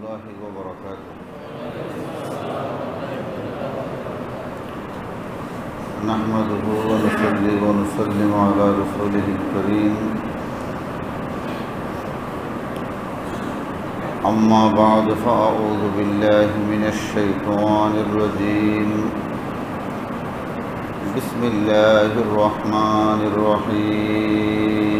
الله وبركاته نحمده ونصلي ونسلم على رسوله الكريم أما بعد فأعوذ بالله من الشيطان الرجيم بسم الله الرحمن الرحيم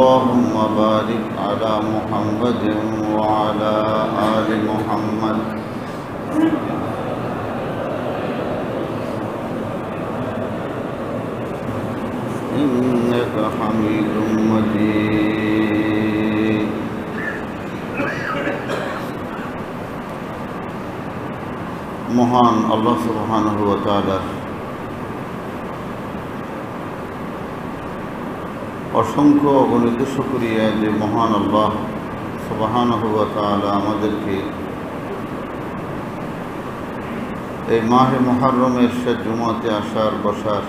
اللهم بارك على محمد وعلى آل محمد إنك حميد مجيد مهان الله سبحانه وتعالى অসংখ্য অগণিত শুক্রিয়া যে মহান আল্লাহ সবাহান আমাদেরকে এই মাহে মহারমের সে জুমাতে আসার বসার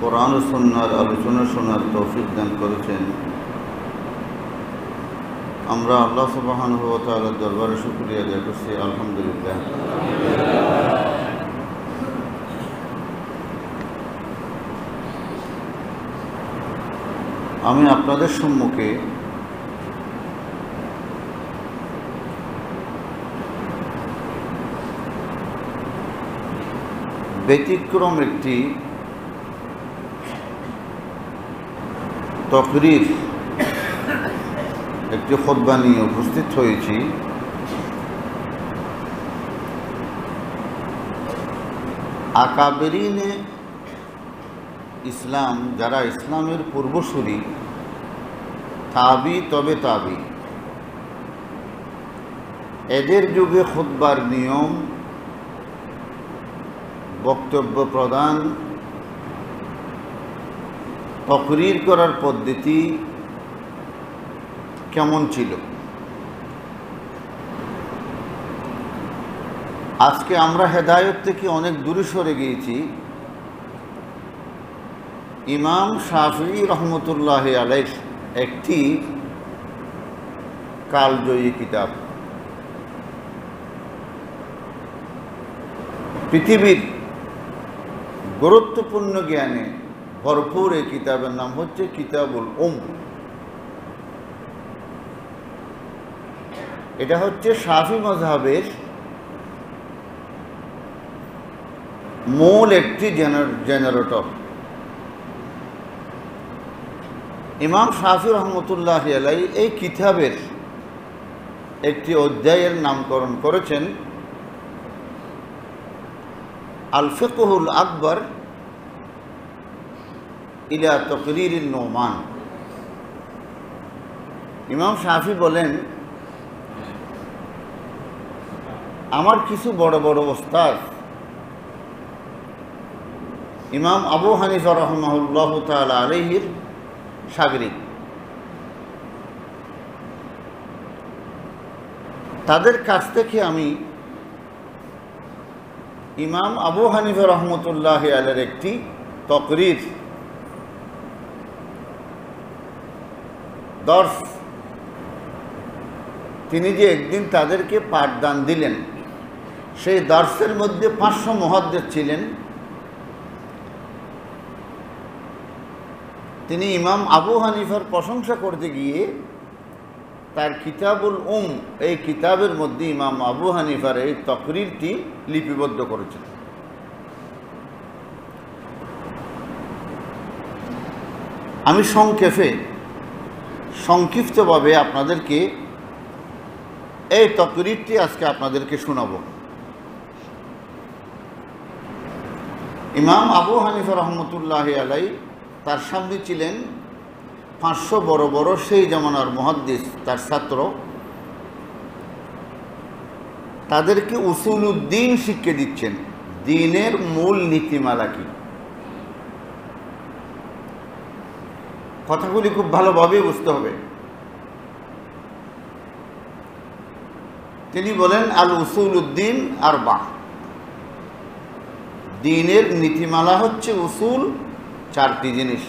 কোরআন সন্ন্যার আলোচনা শোনার তৌফিক দান করেছেন আমরা আল্লাহ সবাহান হুয়া তালার দরবারে শুক্রিয়া দেখছি আলহামদুলিল্লাহ আমি আপনাদের সম্মুখে ব্যতিক্রম একটি তকরির একটি খোদ্া নিয়ে উপস্থিত হয়েছি আকাবেরিনে ইসলাম যারা ইসলামের পূর্বসূরি তাবি তবে তাবি এদের যুগে খুদ্বার নিয়ম বক্তব্য প্রদান তকরির করার পদ্ধতি কেমন ছিল আজকে আমরা হেদায়ত থেকে অনেক দূরে সরে গিয়েছি ইমাম শাহি রহমতুল্লাহ আলাইহ একটি কালজয়ী কিতাব পৃথিবীর গুরুত্বপূর্ণ জ্ঞানে ভরপুর এই কিতাবের নাম হচ্ছে কিতাবুল ওম এটা হচ্ছে সাফি মজাহের মূল একটি জেনারেটর ইমাম শাহি রহমতুল্লাহ আলাই এই কিতাবের একটি অধ্যায়ের নামকরণ করেছেন আলফেকহুল আকবর ইলা তকরির নোমান ইমাম শাহি বলেন আমার কিছু বড় বড় ওস্তাদ ইমাম আবু হানিফা রহমাহুল্লাহ তাল আলহির সাগরিক তাদের কাছ থেকে আমি ইমাম আবু হানিফ রহমতুল্লাহ আলের একটি তকরির দর্শ তিনি যে একদিন তাদেরকে পাঠদান দিলেন সেই দর্শের মধ্যে পাঁচশো মহাদ্দের ছিলেন তিনি ইমাম আবু হানিফার প্রশংসা করতে গিয়ে তার কিতাবুল উম এই কিতাবের মধ্যে ইমাম আবু হানিফার এই তকরিরটি লিপিবদ্ধ করেছেন আমি সংক্ষেপে সংক্ষিপ্তভাবে আপনাদেরকে এই তকরিরটি আজকে আপনাদেরকে শোনাব ইমাম আবু হানিফা রহমতুল্লাহ আলাই তার সামনে ছিলেন পাঁচশো বড় বড় সেই জমানার মহাদ্দেশ তার ছাত্র তাদেরকে উসুলুদ্দিন শিখিয়ে দিচ্ছেন দিনের মূল নীতিমালা কি কথাগুলি খুব ভালোভাবে বুঝতে হবে তিনি বলেন আল উসুল উদ্দিন আর বা দিনের নীতিমালা হচ্ছে উসুল চারটি জিনিস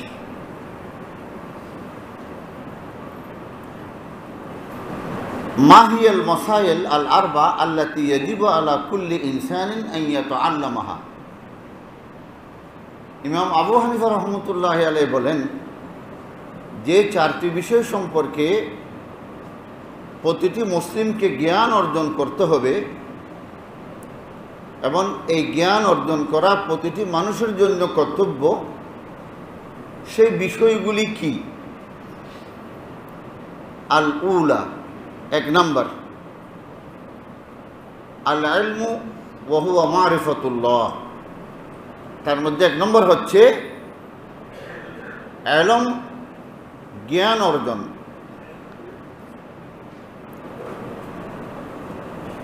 মাহিয়াল মসাইল আল আরবা আল্লা তিয়াজিব আলা কুল্লি ইনসান আল্লা মাহা ইমাম আবু হানিফা রহমতুল্লাহ আলাই বলেন যে চারটি বিষয় সম্পর্কে প্রতিটি মুসলিমকে জ্ঞান অর্জন করতে হবে এবং এই জ্ঞান অর্জন করা প্রতিটি মানুষের জন্য কর্তব্য সেই বিষয়গুলি কি আল উলা এক নম্বর আল আলমু আমার ফতুল্লাহ তার মধ্যে এক নম্বর হচ্ছে অ্যালম জ্ঞান অর্জন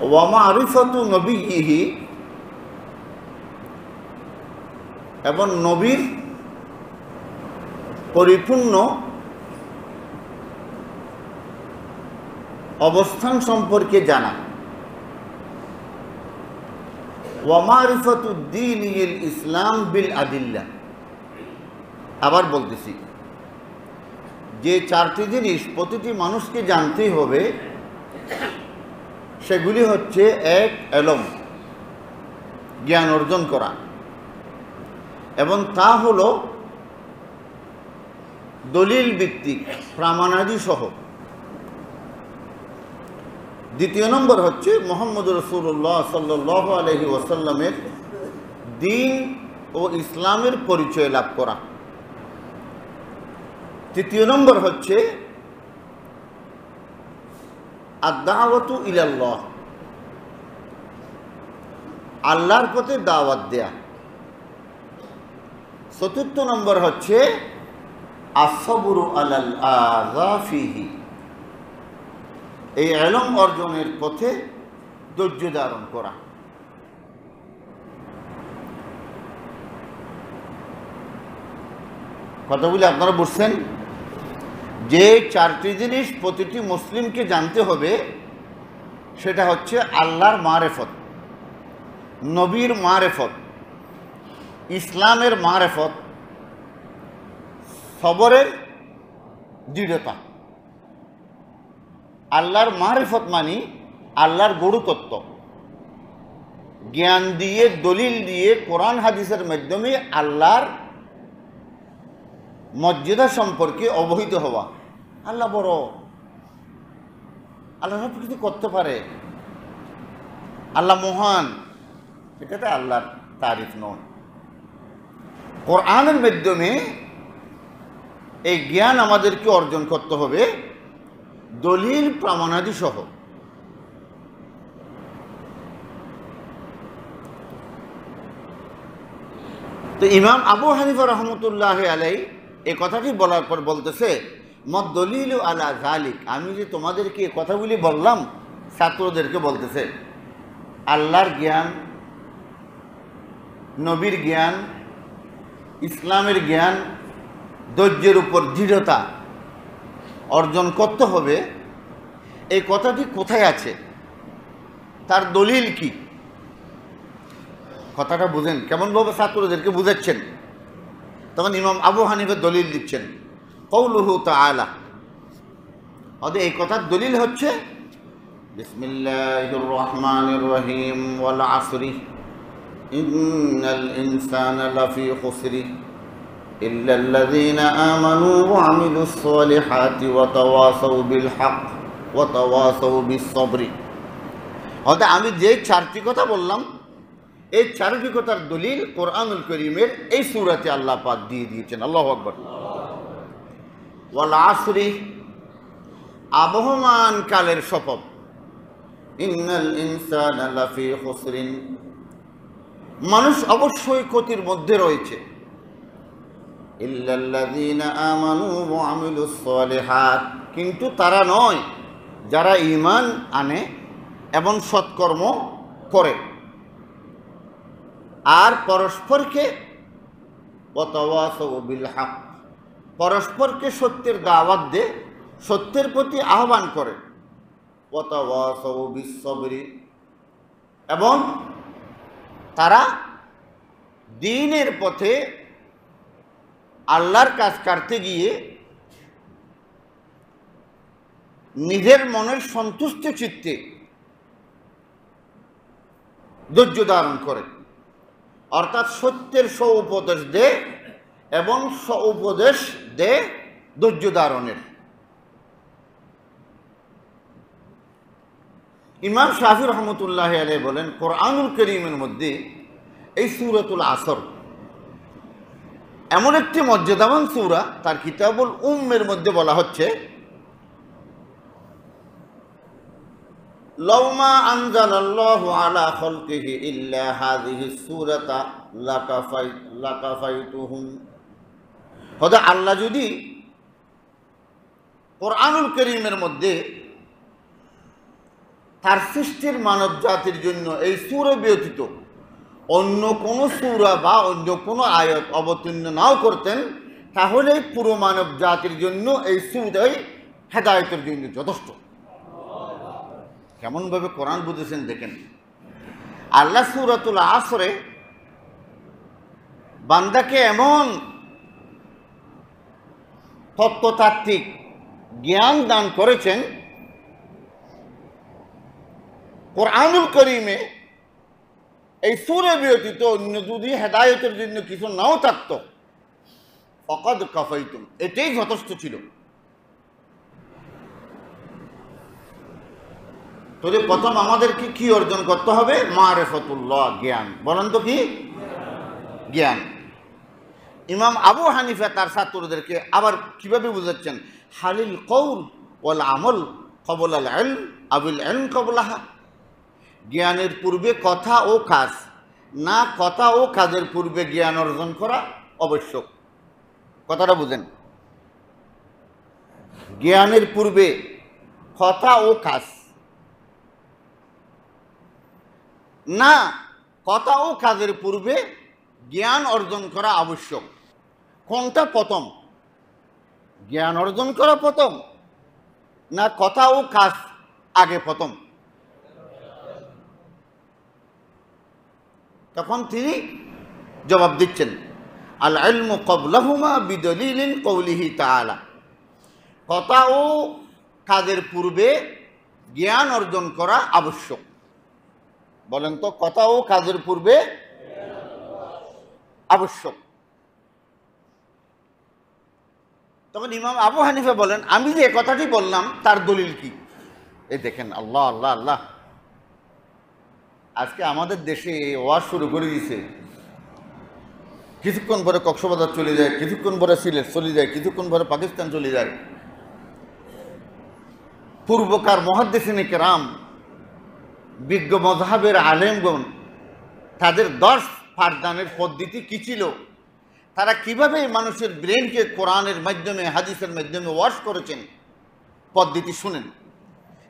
ওয়ামা আরিফাতু নবী ইহি এবং নবীর পরিপূর্ণ অবস্থান সম্পর্কে জানা ওয়ামারিফতুদ্দিন ইসলাম বিল আদিল্লা আবার বলতেছি যে চারটি জিনিস প্রতিটি মানুষকে জানতেই হবে সেগুলি হচ্ছে এক এলম জ্ঞান অর্জন করা এবং তা হলো দলিল ভিত্তিক প্রামাণাদি সহ দ্বিতীয় নম্বর হচ্ছে মোহাম্মদ রসুল্লাহ সাল্লাহ আলহি ওসাল্লামের দিন ও ইসলামের পরিচয় লাভ করা তৃতীয় নম্বর হচ্ছে আদাওয়াত ইলাল্লাহ আল্লাহর পথে দাওয়াত দেয়া চতুর্থ নম্বর হচ্ছে এই এলম অর্জনের পথে ধৈর্য ধারণ করা কথাগুলি আপনারা বুঝছেন যে চারটি জিনিস প্রতিটি মুসলিমকে জানতে হবে সেটা হচ্ছে আল্লাহর মারেফত নবীর মারেফত ইসলামের মারেফত সবরের দৃঢ়তা আল্লাহর মারিফত মানি আল্লাহর গুরুতত্ত্ব জ্ঞান দিয়ে দলিল দিয়ে কোরআন হাদিসের মাধ্যমে আল্লাহর মর্যাদা সম্পর্কে অবহিত হওয়া আল্লাহ বড় আল্লাহ সব কিছু করতে পারে আল্লাহ মহান এটাতে আল্লাহর তারিফ নয় কোরআনের মাধ্যমে এই জ্ঞান আমাদেরকে অর্জন করতে হবে দলিল প্রমাণাদি সহ তো ইমাম আবু হানিফা রহমতুল্লাহ আলাই এ কথাটি বলার পর বলতেছে মত দলিল আলা জালিক আমি যে তোমাদেরকে এ কথাগুলি বললাম ছাত্রদেরকে বলতেছে আল্লাহর জ্ঞান নবীর জ্ঞান ইসলামের জ্ঞান ধৈর্যের উপর দৃঢ়তা অর্জন করতে হবে এই কথাটি কোথায় আছে তার দলিল কি কথাটা বুঝেন কেমনভাবে ছাত্রদেরকে বুঝাচ্ছেন তখন ইমাম আবু হানিফের দলিল দিচ্ছেন কৌলুহু তা আলা অত এই কথার দলিল হচ্ছে বিসমিল্লাহির রহমানির রহিম ওয়াল আসরি ইন্নাল লাফি إلا الذين آمنوا وعملوا الصالحات وتواصوا بالحق وتواصوا بالصبر অর্থাৎ আমি যে চারটি কথা বললাম এই কথার দলিল কোরআনুল করিমের এই সুরাতে আল্লাহ পাক দিয়ে দিয়েছেন আল্লাহ আকবর ওয়াল আসরি আবহমান কালের শপথ ইন্নাল ইনসান মানুষ অবশ্যই ক্ষতির মধ্যে রয়েছে কিন্তু তারা নয় যারা ইমান আনে এবং সৎকর্ম করে আর পরস্পরকে বিল পরস্পরকে সত্যের দাওয়াত দে সত্যের প্রতি আহ্বান করে এবং তারা দিনের পথে আল্লাহর কাজ কাটতে গিয়ে নিজের মনের সন্তুষ্ট চিত্তে ধৈর্য ধারণ করে অর্থাৎ সত্যের স্ব উপদেশ দে এবং স্ব উপদেশ দে ধৈর্য ধারণের ইমাম শাহির রহমতুল্লাহ আলহ বলেন কোরআনুল করিমের মধ্যে এই সুরতুল আসর এমন একটি মর্যাদাবান সুরা তার কিতাবুল উম্মের মধ্যে বলা হচ্ছে লৌমা আনজালাল্লাহু আলা খালকিহি ইল্লা হাযিহি সূরাতা লাকাফাই লাকাফাইতুহুম হয়তো আল্লাহ যদি কোরআনুল করিমের মধ্যে তার সৃষ্টির মানব জাতির জন্য এই সুর ব্যতীত অন্য কোনো সুরা বা অন্য কোনো আয়ত অবতীর্ণ নাও করতেন তাহলে পুরো মানব জাতির জন্য এই সুরাই হেদায়তের জন্য যথেষ্ট কেমনভাবে কোরআন বুঝেছেন দেখেন আল্লাহ সুরাতুল আসরে বান্দাকে এমন তত্ত্বতাত্ত্বিক জ্ঞান দান করেছেন কোরআনুল করিমে এই সুরে বিরতিত অন্য যদি হেদায়তের জন্য কিছু নাও থাকত অকাদ কফাইত এটাই যথেষ্ট ছিল তবে প্রথম আমাদেরকে কি অর্জন করতে হবে মা রেফতুল্লাহ জ্ঞান বলেন তো কি জ্ঞান ইমাম আবু হানিফা তার ছাত্রদেরকে আবার কিভাবে বুঝাচ্ছেন হালিল কৌল ওয়াল আমল কবল আল আবিল আবুল কবলাহা জ্ঞানের পূর্বে কথা ও কাজ না কথা ও কাজের পূর্বে জ্ঞান অর্জন করা আবশ্যক কথাটা বুঝেন জ্ঞানের পূর্বে কথা ও কাজ না কথা ও কাজের পূর্বে জ্ঞান অর্জন করা আবশ্যক কোনটা প্রথম জ্ঞান অর্জন করা প্রথম না কথা ও কাজ আগে প্রথম তখন তিনি জবাব দিচ্ছেন আল আলম কবলাহুমা বিদলিলিন কৌলিহি তালা কথা ও কাজের পূর্বে জ্ঞান অর্জন করা আবশ্যক বলেন তো কথা ও কাজের পূর্বে আবশ্যক তখন ইমাম আবু হানিফা বলেন আমি যে কথাটি বললাম তার দলিল কি এই দেখেন আল্লাহ আল্লাহ আল্লাহ আজকে আমাদের দেশে ওয়াশ শুরু করে দিয়েছে কিছুক্ষণ পরে কক্সবাজার চলে যায় কিছুক্ষণ পরে সিলেট চলে যায় কিছুক্ষণ পরে পাকিস্তান চলে যায় পূর্বকার মহাদেশিনী রাম বিজ্ঞ মজাহের আলেমগণ তাদের দশ পাঠদানের পদ্ধতি কী ছিল তারা কিভাবে মানুষের ব্রেনকে কোরআনের মাধ্যমে হাদিসের মাধ্যমে ওয়াশ করেছেন পদ্ধতি শুনেন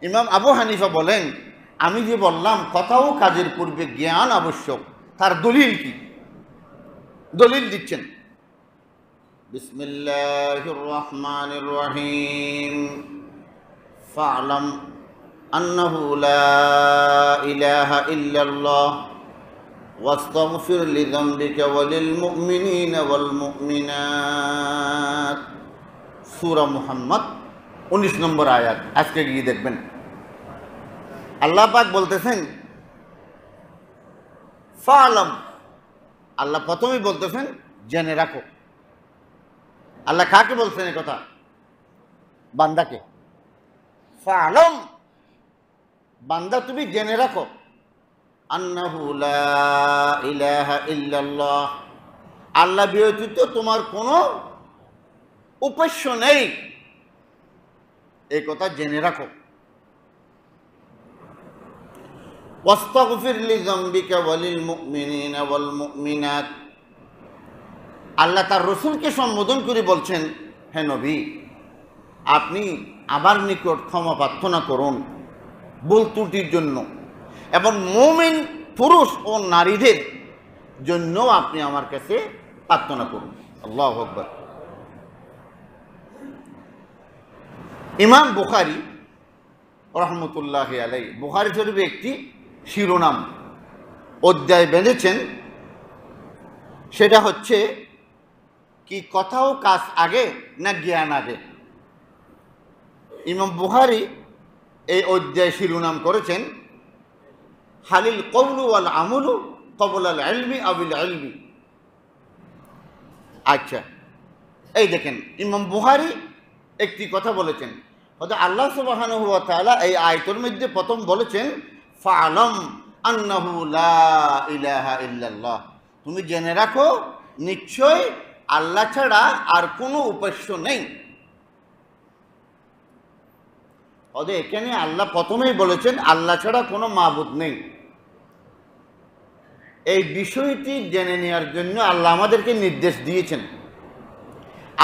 ইমাম আবু হানিফা বলেন আমি যে বললাম কথাও কাজের পূর্বে জ্ঞান আবশ্যক তার দলিল কি দলিল দিচ্ছেন বিসমিল্লাহির রহমানির রহিম ফালম ইলাহা ইল্লাল্লাহ সুরা মুহাম্মদ উনিশ নম্বর আয়াত আজকে গিয়ে দেখবেন আল্লাহ পাক বলতেছেন ফা আলম আল্লাহ প্রথমেই বলতেছেন জেনে রাখো আল্লাহ কাকে বলছেন এ কথা বান্দাকে ফা আলম বান্দা তুমি জেনে রাখো ইল্লাল্লাহ আল্লাহ বিরোচিত তোমার কোনো উপাস্য নেই এ কথা জেনে রাখো আল্লাহ তার রসুলকে সম্বোধন করে বলছেন হে নবী আপনি আবার নিকট ক্ষমা প্রার্থনা করুন বল ত্রুটির জন্য এবং মোমেন পুরুষ ও নারীদের জন্য আপনি আমার কাছে প্রার্থনা করুন আল্লাহ আকবর ইমাম বুখারি রহমতুল্লাহ আলাই বুখারি শরীফে একটি শিরোনাম অধ্যায় বেঁধেছেন সেটা হচ্ছে কি কথাও কাজ আগে না জ্ঞান আগে ইমাম বুহারি এই অধ্যায় শিরোনাম করেছেন হালিল কবলু আল আমলু কবল আল আলমি আবিল আলমি আচ্ছা এই দেখেন ইমাম বুহারি একটি কথা বলেছেন হয়তো আল্লাহ সুবাহান হুয়া তালা এই আয়তর মধ্যে প্রথম বলেছেন ফালম তুমি জেনে রাখো নিশ্চয় আল্লাহ ছাড়া আর কোনো উপাস্য নেই অদে এখানে আল্লাহ প্রথমেই বলেছেন আল্লাহ ছাড়া কোনো মাহবুদ নেই এই বিষয়টি জেনে নেওয়ার জন্য আল্লাহ আমাদেরকে নির্দেশ দিয়েছেন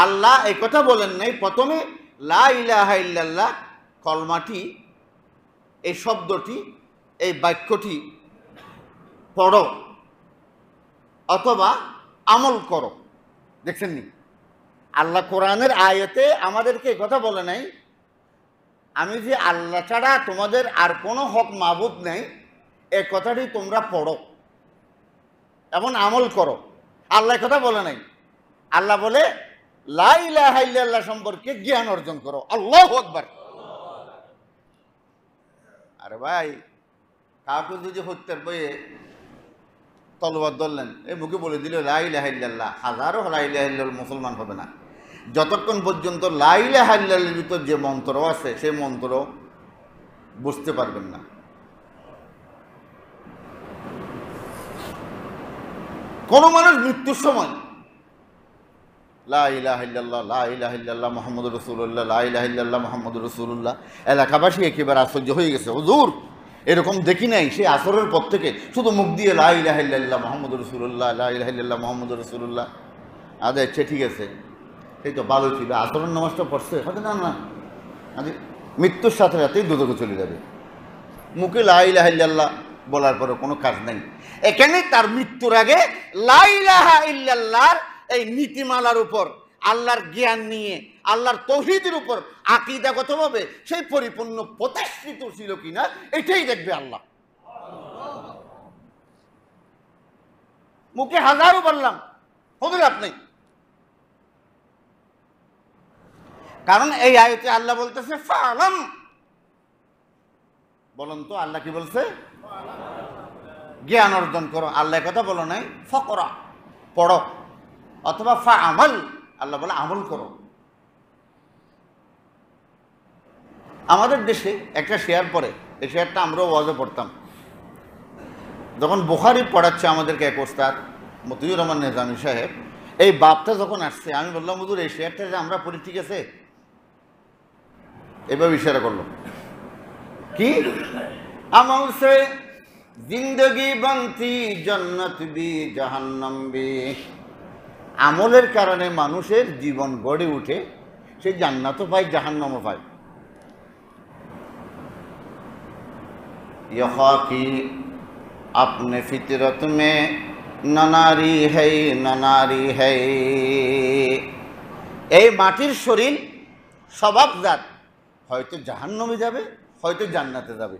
আল্লাহ কথা বলেন নাই প্রথমে লা ইলাহা ইল্লাল্লাহ কলমাটি এই শব্দটি এই বাক্যটি পড়ো অথবা আমল করো দেখছেন নি আল্লাহ কোরআনের আয়তে আমাদেরকে কথা বলে নাই আমি যে আল্লাহ ছাড়া তোমাদের আর কোনো হক মাবুদ নেই এ কথাটি তোমরা পড়ো এবং আমল করো আল্লাহ কথা বলে নাই আল্লাহ বলে লাইল্লাহ সম্পর্কে জ্ঞান অর্জন করো আল্লাহ হকবার আরে ভাই কাউকে যদি হত্যার বইয়ে তলবার ধরলেন এই মুখে বলে দিল লাইলাহাল্লাহ হাজারো লাইলাহাল মুসলমান হবে না যতক্ষণ পর্যন্ত লাইলাহাল্লার ভিতর যে মন্ত্র আছে সেই মন্ত্র বুঝতে পারবেন না কোনো মানুষ মৃত্যুর সময় লাইলাহিল্লাহ লাইলাহিল্লাহ মোহাম্মদ রসুল্লাহ লাইলাহিল্লাহ মোহাম্মদ রসুল্লাহ এলাকাবাসী একেবারে আশ্চর্য হয়ে গেছে হুজুর এরকম দেখি নাই সেই আসরের পর থেকে শুধু মুখ দিয়ে লাই লাহিল্লাহ মোহাম্মদ রসুল্লাহ লাহিল্লাহ মোহাম্মদ রসুল্লাহ আদে আচ্ছা, আচ্ছা ঠিক আছে সেই তো ভালো ছিল আসরের নামাজটা পড়ছে হয়তো না না আজ আচ্ছা, মৃত্যুর সাথে সাথেই দুদকে চলে যাবে মুখে লাহিল্লাহ বলার পরে কোনো কাজ নাই এখানে তার মৃত্যুর আগে লাই লাহা ইল্লাল্লাহর এই নীতিমালার উপর আল্লাহর জ্ঞান নিয়ে আল্লাহর তহিদের উপর আকিদাগতভাবে সেই পরিপূর্ণ প্রতিষ্ঠিত ছিল কিনা এটাই দেখবে আল্লাহ মুখে হাজারও বললাম হবে আপনি কারণ এই আয়তে আল্লাহ বলতেছে ফালাম বলুন তো আল্লাহ কি বলছে জ্ঞান অর্জন করো আল্লাহ কথা বলো নাই ফকরা পড়ো অথবা ফা আমল আল্লাহ বলে আমল করো আমাদের দেশে একটা শেয়ার পরে এই শেয়ারটা আমরাও ওয়াজে পড়তাম যখন বুখারি পড়াচ্ছে আমাদেরকে এক ওস্তাদ মতিউর রহমান নিজামি সাহেব এই বাপটা যখন আসছে আমি বললাম হুজুর এই শেয়ারটা যে আমরা পড়ি ঠিক আছে এভাবে ইশারা করলো কি আমি জিন্দগি বান্তি জন্নত বি আমলের কারণে মানুষের জীবন গড়ে উঠে সে জান্নাতও পায় জাহান্নামও পায় কি আপনি अपने फितरत में न नारी है এই মাটির শরীর স্বভাব যাক হয়তো জাহান্নমে যাবে হয়তো জান্নাতে যাবে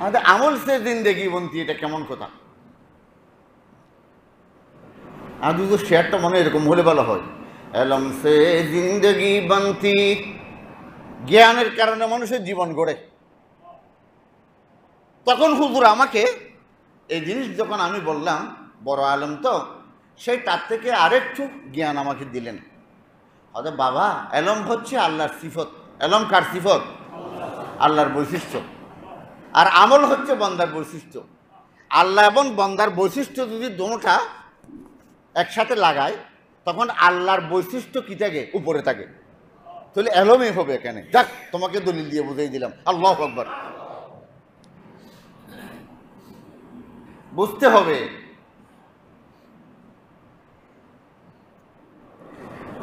আমাদের আমল সে জিন্দেগি বন্তি এটা কেমন কথা আদৌ শেয়ারটা মনে এরকম হলে ভালো হয় এলম সে জিন্দগি বান্তি জ্ঞানের কারণে মানুষের জীবন গড়ে তখন হুজুর আমাকে এই জিনিস যখন আমি বললাম বড় আলম তো সেই তার থেকে আরেকটু জ্ঞান আমাকে দিলেন অত বাবা এলম হচ্ছে আল্লাহর সিফত এলম কার সিফত আল্লাহর বৈশিষ্ট্য আর আমল হচ্ছে বন্দার বৈশিষ্ট্য আল্লাহ এবং বন্দার বৈশিষ্ট্য যদি দোনোটা একসাথে লাগায় তখন আল্লাহর বৈশিষ্ট্য কী থাকে উপরে থাকে তাহলে অ্যালোমে হবে এখানে যাক তোমাকে দলিল দিয়ে বুঝিয়ে দিলাম আল্লাহ আকবর বুঝতে হবে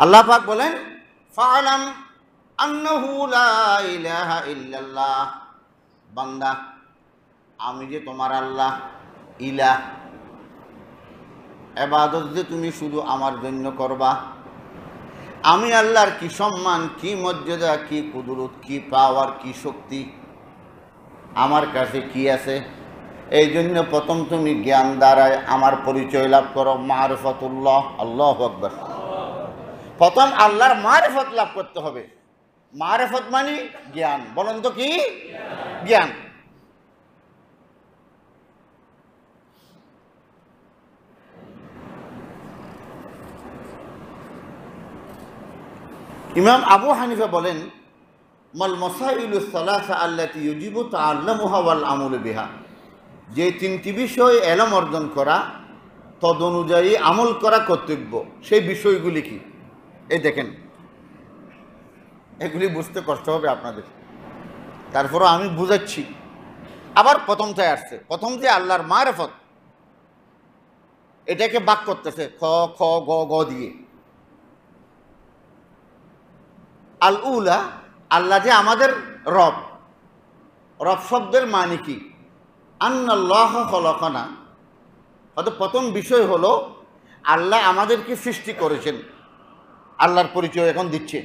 আল্লাহ পাক বলেন ফালাম লা ইলাহা বান্দা আমি যে তোমার আল্লাহ ইলাহ এবাদত যে তুমি শুধু আমার জন্য করবা আমি আল্লাহর কি সম্মান কি মর্যাদা কি কুদরত কি পাওয়ার কি শক্তি আমার কাছে কি আছে এই জন্য প্রথম তুমি জ্ঞান দ্বারায় আমার পরিচয় লাভ করো মারফতুল্লাহ আল্লাহ আকবর প্রথম আল্লাহর মারফত লাভ করতে হবে মারফত মানে জ্ঞান বলেন তো কি জ্ঞান ইমাম আবু হানিফা বলেন মাল মসাইল সালাসা আল্লাহ ইউজিবু তা আল্লা মুহাওয়াল আমুল বিহা যে তিনটি বিষয় এলম অর্জন করা তদ অনুযায়ী আমল করা কর্তব্য সেই বিষয়গুলি কি এই দেখেন এগুলি বুঝতে কষ্ট হবে আপনাদের তারপরও আমি বুঝাচ্ছি আবার প্রথমটায় আসছে প্রথম যে আল্লাহর মারেফত এটাকে বাক করতেছে খ খ গ গ দিয়ে আল উলা আল্লাহ যে আমাদের রব রব শব্দের মানে কি আন্নাল্লাহ হলকনা হয়তো প্রথম বিষয় হলো আল্লাহ আমাদেরকে সৃষ্টি করেছেন আল্লাহর পরিচয় এখন দিচ্ছে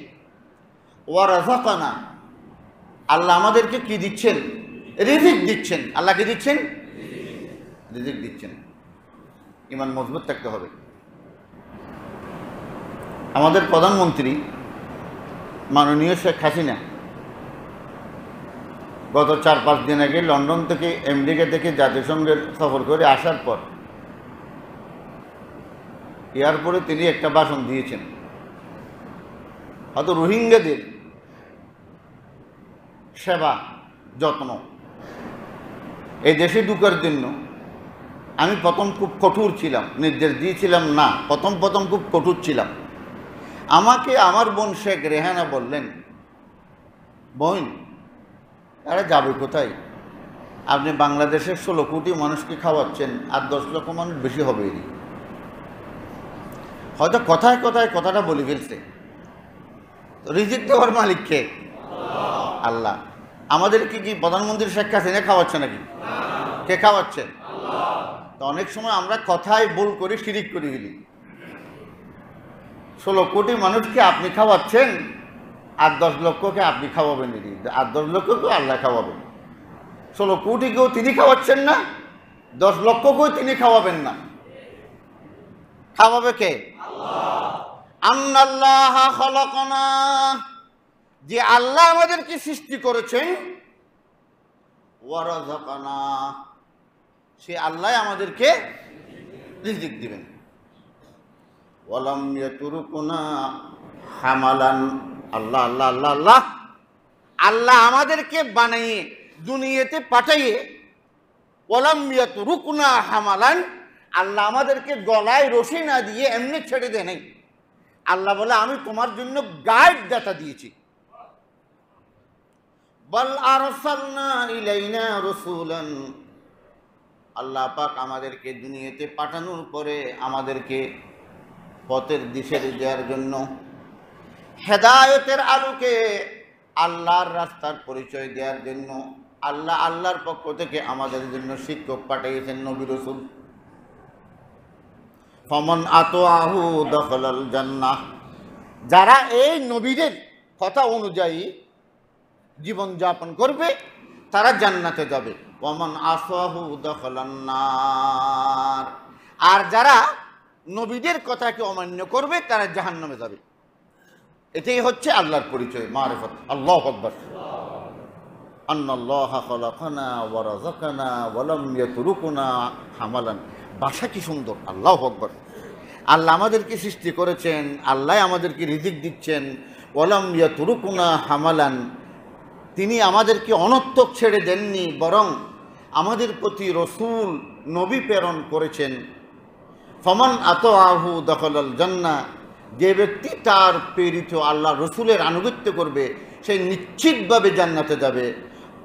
ওয়া রাজাকানা আল্লাহ আমাদেরকে কি দিচ্ছেন রিজিক দিচ্ছেন আল্লাহ কি দিচ্ছেন রিজিক দিচ্ছেন ইমান মজবুত থাকতে হবে আমাদের প্রধানমন্ত্রী মাননীয় শেখ হাসিনা গত চার পাঁচ দিন আগে লন্ডন থেকে আমেরিকা থেকে জাতিসংঘের সফর করে আসার পর এয়ারপোর্টে তিনি একটা ভাষণ দিয়েছেন হয়তো রোহিঙ্গাদের সেবা যত্ন এই দেশে ঢুকার জন্য আমি প্রথম খুব কঠোর ছিলাম নির্দেশ দিয়েছিলাম না প্রথম প্রথম খুব কঠোর ছিলাম আমাকে আমার বোন শেখ রেহানা বললেন বোন আরে যাবে কোথায় আপনি বাংলাদেশের ষোলো কোটি মানুষকে খাওয়াচ্ছেন আর দশ লক্ষ মানুষ বেশি হবে এরই হয়তো কথায় কথায় কথাটা বলে ফেলছে রিজিক দেওয়ার মালিককে আল্লাহ আমাদের কি কি প্রধানমন্ত্রী শেখ হাসিনা খাওয়াচ্ছে নাকি কে খাওয়াচ্ছে তো অনেক সময় আমরা কথায় ভুল করে শিরিক করে ফেলি ষোলো কোটি মানুষকে আপনি খাওয়াচ্ছেন আর দশ লক্ষকে আপনি খাওয়াবেন দিদি আর দশ লক্ষকেও আল্লাহ খাওয়াবেন ষোলো কোটিকেও তিনি খাওয়াচ্ছেন না দশ লক্ষকেও তিনি খাওয়াবেন না খাওয়াবে কে আল্লাহ যে আল্লাহ আমাদেরকে সৃষ্টি করেছেন সে আল্লাহ আমাদেরকে রিজিক দিবেন ওয়ালাম হামালান আল্লাহ আল্লাহ আল্লাহ আল্লাহ আল্লাহ আমাদেরকে বানাইয়ে দুনিয়াতে পাঠাইয়ে ওয়ালাম ইয়াতুরুকুনা হামালান আল্লাহ আমাদেরকে গলায় রশি না দিয়ে এমনি ছেড়ে দেয় নাই আল্লাহ বলে আমি তোমার জন্য গাইড দাতা দিয়েছি বল আরসালনা ইলাইনা রসুলান আল্লাহ পাক আমাদেরকে দুনিয়াতে পাঠানোর পরে আমাদেরকে পথের দিশে দেওয়ার জন্য হেদায়তের আলোকে আল্লাহর রাস্তার পরিচয় দেওয়ার জন্য আল্লাহ আল্লাহর পক্ষ থেকে আমাদের জন্য শিক্ষক পাঠিয়েছেন নবী রসুল ফমন আত আহু দখল জান্নাহ যারা এই নবীদের কথা অনুযায়ী জীবন যাপন করবে তারা জান্নাতে যাবে ওমন আসহু দখলান্না আর যারা নবীদের কথাকে অমান্য করবে তারা জাহান্নামে যাবে এটাই হচ্ছে আল্লাহর পরিচয় মারফত আল্লাহ আকবর বাসা কি সুন্দর আল্লাহ আকবর আল্লাহ আমাদেরকে সৃষ্টি করেছেন আল্লাহ আমাদেরকে রিজিক দিচ্ছেন ওলাম ইয়া হামালান তিনি আমাদেরকে অনত্তক ছেড়ে দেননি বরং আমাদের প্রতি রসুল নবী প্রেরণ করেছেন ফমান আত আহু দখলাল জান্না যে ব্যক্তি তার প্রেরিত আল্লাহ রসুলের আনুগত্য করবে সে নিশ্চিতভাবে জান্নাতে যাবে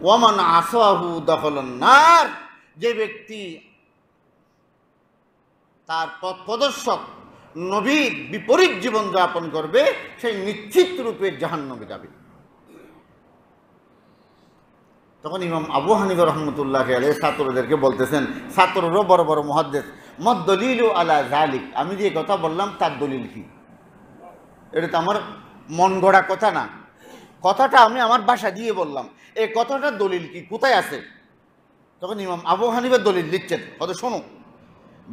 ওমান আহু দখল নার যে ব্যক্তি তার পথ প্রদর্শক নবীর বিপরীত জীবনযাপন করবে সেই নিশ্চিত রূপে জাহান্নবে যাবে তখন ইমাম আবু হানিফ রহমতুল্লাহকে আলে ছাত্রদেরকে বলতেছেন ছাত্ররও বড় বড় মহাদ্দেশ মত দলিল আলা জালিক আমি যে কথা বললাম তার দলিল কি এটা তো আমার মন গড়া কথা না কথাটা আমি আমার বাসা দিয়ে বললাম এ কথাটা দলিল কি কোথায় আছে তখন ইমাম আবু হানিফের দলিল লিখছেন কত শোনো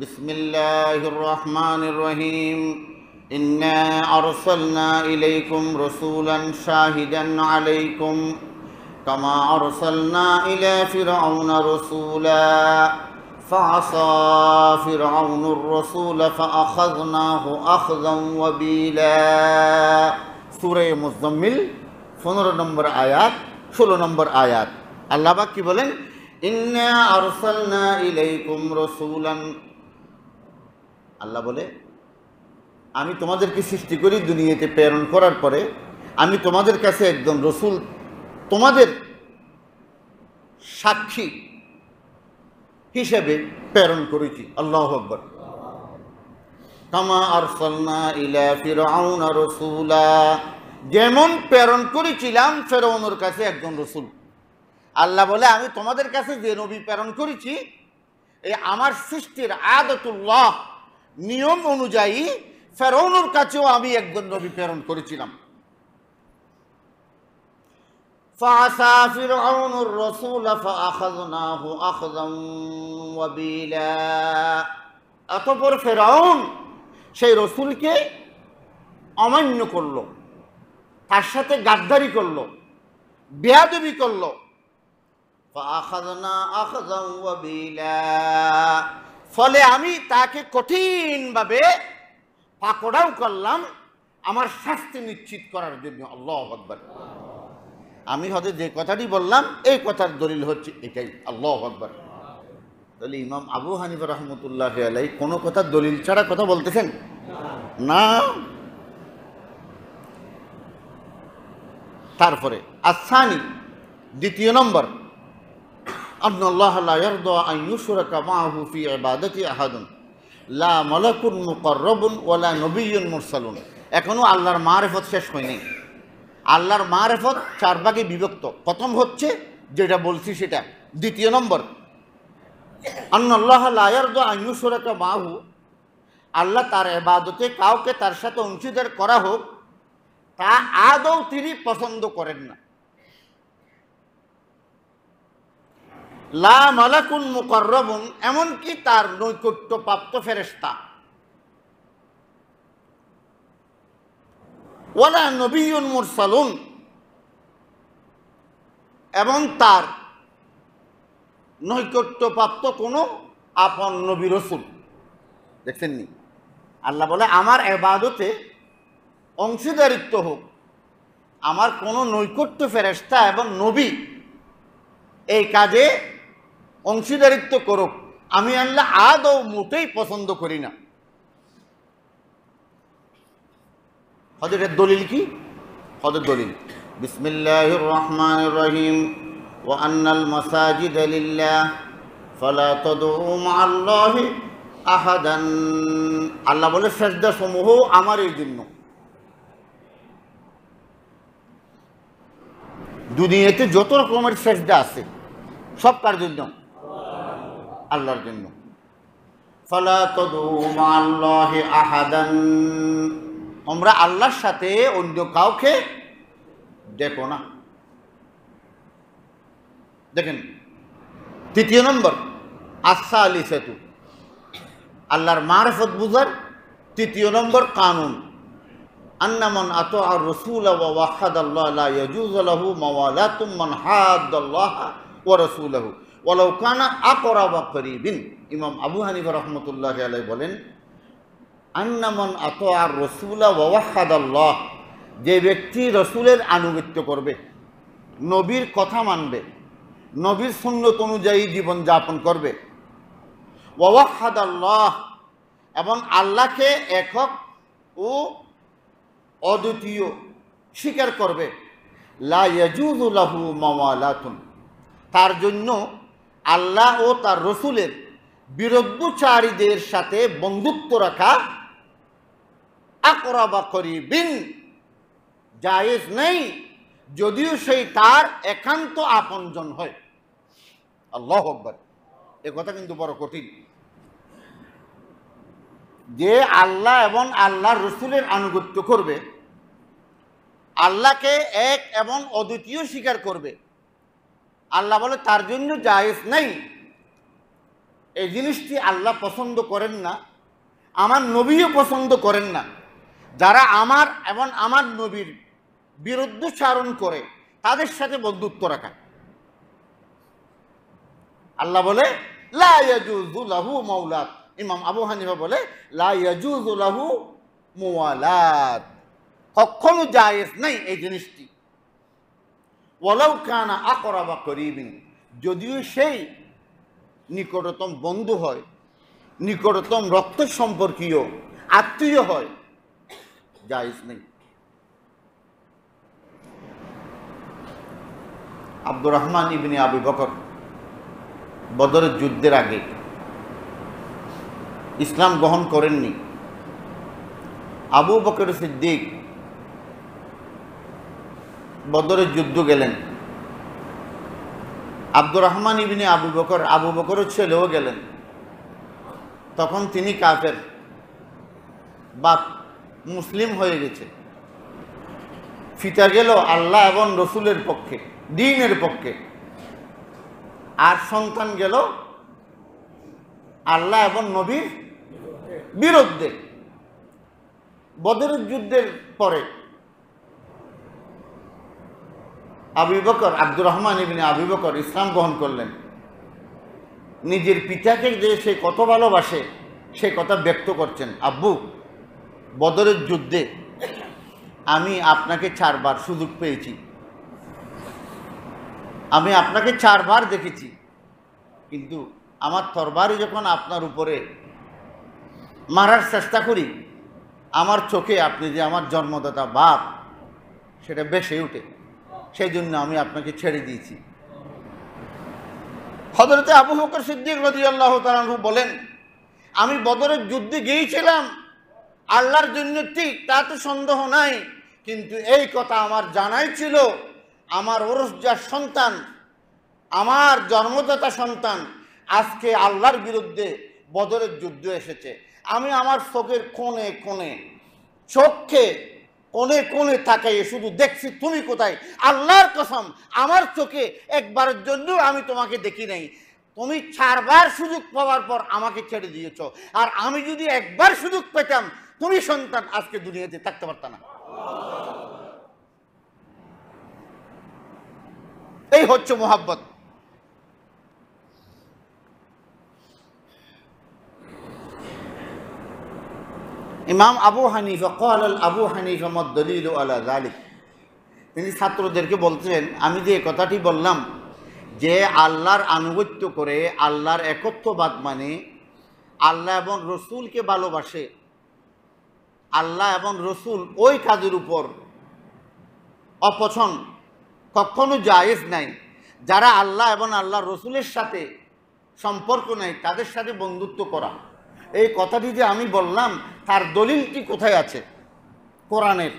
বিসমিল্লাহ রহমান রহিম إنا أرسلنا إليكم رسولا شاهدا আলাইকুম كما أرسلنا إلى فرعون رسولا فعصى فرعون الرسول فأخذناه أخذا وبيلا سورة مزمل পনেরো নম্বর আয়াত ষোলো নম্বর আয়াত আল্লাহবাক কি বলেন ইন্না আরসালনা ইলাইকুম রসুলান আল্লাহ বলে আমি তোমাদেরকে সৃষ্টি করি দুনিয়াতে প্রেরণ করার পরে আমি তোমাদের কাছে একদম রসুল তোমাদের সাক্ষী হিসেবে প্রেরণ করেছি আল্লাহ আকবর কামা আর সলনা ইলা ফিরাউন রসুলা যেমন প্রেরণ করেছিলাম ফেরাউনের কাছে একজন রসুল আল্লাহ বলে আমি তোমাদের কাছে যে নবী প্রেরণ করেছি এই আমার সৃষ্টির আদতুল্লাহ নিয়ম অনুযায়ী ফেরাউনের কাছেও আমি একজন নবী প্রেরণ করেছিলাম فعسى فرعون الرسول فأخذناه أخذا وبيلا অতপর ফেরাউন সেই রসুলকে অমান্য করল তার সাথে গাদ্দারি করল বেয়াদবি করল ফলে আমি তাকে কঠিনভাবে পাকড়াও করলাম আমার শাস্তি নিশ্চিত করার জন্য আল্লাহ আকবর আমি হতে যে কথাটি বললাম এই কথার দলিল হচ্ছে এটাই আল্লাহ আকবর তাহলে ইমাম আবু হানিফ রহমতুল্লাহ আলাই কোনো কথা দলিল ছাড়া কথা বলতেছেন না তারপরে আসানি দ্বিতীয় নম্বর এখনো আল্লাহর মারেফত শেষ হয়নি আল্লাহর মারেফত চার ভাগে বিভক্ত প্রথম হচ্ছে যেটা বলছি সেটা দ্বিতীয় নম্বর আন্নাল্লাহ আল্লাহ তার এবাদতে কাউকে তার সাথে অংশীদার করা হোক তা আদৌ তিনি পছন্দ করেন না লা মালাকুন মুকর্রবন এমনকি তার নৈকট্যপ্রাপ্ত ফেরেস্তা ওয়ালা নবীন মুরসালুন এবং তার নৈকট্যপ্রাপ্ত কোনো আপন নবী রসুল দেখছেন আল্লাহ বলে আমার এবাদতে অংশীদারিত্ব হোক আমার কোনো নৈকট্য ফেরেস্তা এবং নবী এই কাজে অংশীদারিত্ব করুক আমি আল্লাহ আদৌ মোটেই পছন্দ করি না হজরের দলিল কি হজর দলিল বিসমিল্লাহ রহমান রহিম ও আন্নাল মসাজিদ ফলা তদুম আল্লাহ আহাদান আল্লাহ বলে সেজদা সমূহ আমার এই জন্য দুনিয়াতে যত রকমের সেজদা আছে সব কার জন্য আল্লাহর জন্য ফলা তদুম আল্লাহ আহাদান তোমরা আল্লাহর সাথে অন্য কাউকে দেখো না দেখেন তৃতীয় নম্বর আসা আলী সেতু আল্লাহর মারফত বুঝার তৃতীয় নম্বর কানুন আন্নামন আত আর রসুল ওয়াহাদ আল্লাহ কানা করিবিন ইমাম আবু হানিফা রহমতুল্লাহ আলাই বলেন আন্নামন আত আর রসুলা ওয়াহাদাল্লাহ যে ব্যক্তি রসুলের আনুগত্য করবে নবীর কথা মানবে নবীর সুন্নত অনুযায়ী জীবনযাপন করবে ওয়াহাদাল্লাহ এবং আল্লাহকে একক ও অদ্বিতীয় স্বীকার করবে লাহু মামালাতুন তার জন্য আল্লাহ ও তার রসুলের বিরোধচারীদের সাথে বন্ধুত্ব রাখা জায়েজ নেই যদিও সেই তার একান্ত আপনজন হয় আল্লাহ আকবর এ কথা কিন্তু বড় কঠিন যে আল্লাহ এবং আল্লাহর রসুলের আনুগত্য করবে আল্লাহকে এক এবং অদ্বিতীয় স্বীকার করবে আল্লাহ বলে তার জন্য জায়েজ নেই এই জিনিসটি আল্লাহ পছন্দ করেন না আমার নবীও পছন্দ করেন না যারা আমার এবং আমার নবীর বিরুদ্ধ চারণ করে তাদের সাথে বন্ধুত্ব রাখা আল্লাহ বলে লাহু মৌলাত ইমাম আবু হানিফা বলে লাহু মুওয়ালাত কখনো জায়েজ নাই এই জিনিসটি ওলাউ কানা আকরা বা করিবিন যদিও সেই নিকটতম বন্ধু হয় নিকটতম রক্ত সম্পর্কীয় আত্মীয় হয় জায়জ নেই আব্দুর রহমান ইবনে আবি বকর বদরের যুদ্ধের আগে ইসলাম গ্রহণ করেননি আবু বকর সিদ্দিক বদরের যুদ্ধ গেলেন আব্দুর রহমান ইবিনে আবু বকর আবু বকরের ছেলেও গেলেন তখন তিনি কাফের বাপ মুসলিম হয়ে গেছে ফিতা গেল আল্লাহ এবং রসুলের পক্ষে দিনের পক্ষে আর সন্তান গেল আল্লাহ এবং নবীর বিরুদ্ধে বদরের যুদ্ধের পরে আবি বকর আব্দুর রহমান ইবিনী আবু বকর ইসলাম গ্রহণ করলেন নিজের পিতাকে যে সে কত ভালোবাসে সে কথা ব্যক্ত করছেন আব্বু বদরের যুদ্ধে আমি আপনাকে চারবার সুযোগ পেয়েছি আমি আপনাকে চারবার দেখেছি কিন্তু আমার তরবারই যখন আপনার উপরে মারার চেষ্টা করি আমার চোখে আপনি যে আমার জন্মদাতা বাপ সেটা বেশে উঠে সেই জন্য আমি আপনাকে ছেড়ে দিয়েছি হজরতে আবু হকর সিদ্দিক রাজিয়াল্লাহ তালু বলেন আমি বদরের যুদ্ধে গিয়েছিলাম আল্লাহর জন্য ঠিক তা তো সন্দেহ নাই কিন্তু এই কথা আমার জানাই ছিল আমার যার সন্তান আমার জন্মদাতা সন্তান আজকে আল্লাহর বিরুদ্ধে বদরের যুদ্ধ এসেছে আমি আমার চোখের কোণে কোণে চোখে কোণে কোণে তাকাইয়ে শুধু দেখছি তুমি কোথায় আল্লাহর কসম আমার চোখে একবারের জন্য আমি তোমাকে দেখি নাই তুমি চারবার সুযোগ পাওয়ার পর আমাকে ছেড়ে দিয়েছ আর আমি যদি একবার সুযোগ পেতাম তুমি সন্তান আজকে দুনিয়াতে থাকতে পারত না এই হচ্ছে মোহাব্বত ইমাম আবু হানিফা কল আবু হানিফ মদ্দলিল আলা জালিক তিনি ছাত্রদেরকে বলছেন আমি যে কথাটি বললাম যে আল্লাহর আনুগত্য করে আল্লাহর একত্ববাদ মানে আল্লাহ এবং রসুলকে ভালোবাসে আল্লাহ এবং রসুল ওই কাজের উপর অপছন্দ কখনো জায়েজ নাই যারা আল্লাহ এবং আল্লাহ রসুলের সাথে সম্পর্ক নেই তাদের সাথে বন্ধুত্ব করা এই কথাটি যে আমি বললাম তার দলিলটি কোথায় আছে কোরআনের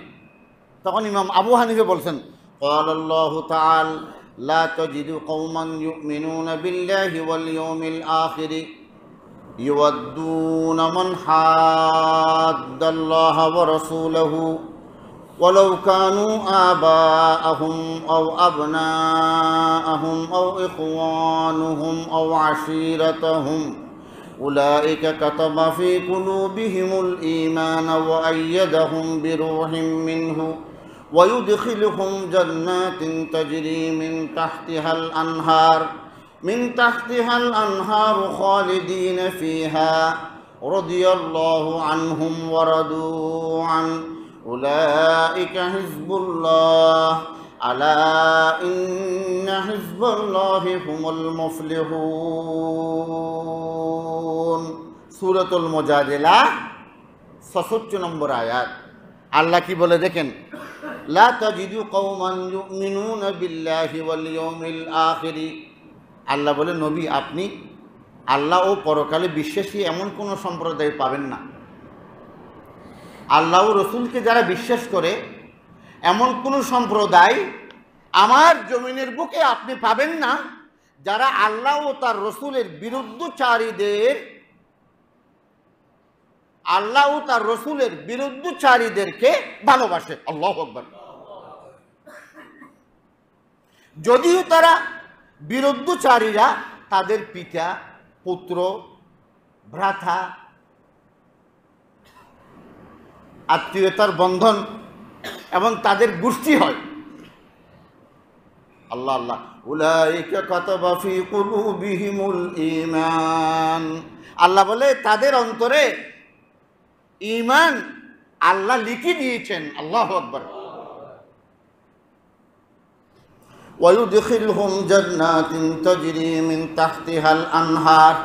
তখন ইমাম আবু হানিফে বলছেন لا تجد قوما يؤمنون بالله واليوم الآخر يودون من حاد الله ورسوله ولو كانوا آباءهم أو أبناءهم أو إخوانهم أو عشيرتهم أولئك كتب في قلوبهم الإيمان وأيدهم بروح منه ويدخلهم جنات تجري من تحتها الأنهار من تحتها الأنهار خالدين فيها رضي الله عنهم ورضوا عن أولئك حزب الله ألا إن حزب الله هم المفلحون سورة المجادلة 66 নম্বর আয়াত আল্লাহ কি বলে দেখেন লা তাজিদু কৌমান মিনুন বিল্লাহি ওয়ালিয়মিল আখেরি আল্লাহ বলে নবী আপনি আল্লাহ ও পরকালে বিশ্বাসী এমন কোনো সম্প্রদায় পাবেন না আল্লাহ ও রসুলকে যারা বিশ্বাস করে এমন কোনো সম্প্রদায় আমার জমিনের বুকে আপনি পাবেন না যারা আল্লাহ ও তার রসুলের বিরুদ্ধচারীদের আল্লাহ ও তার রসুলের বিরুদ্ধচারীদেরকে ভালোবাসে আল্লাহ যদিও তারা বিরুদ্ধচারীরা তাদের পিতা পুত্র ভ্রাতা আত্মীয়তার বন্ধন এবং তাদের গোষ্ঠী হয় আল্লাহ আল্লাহ আল্লাহ বলে তাদের অন্তরে ইমান আল্লাহ লিখে দিয়েছেন আল্লাহ আকবর ওয়ুদখিলহুম জান্নাতিন তাজরি মিন তাহতিহাল আনহার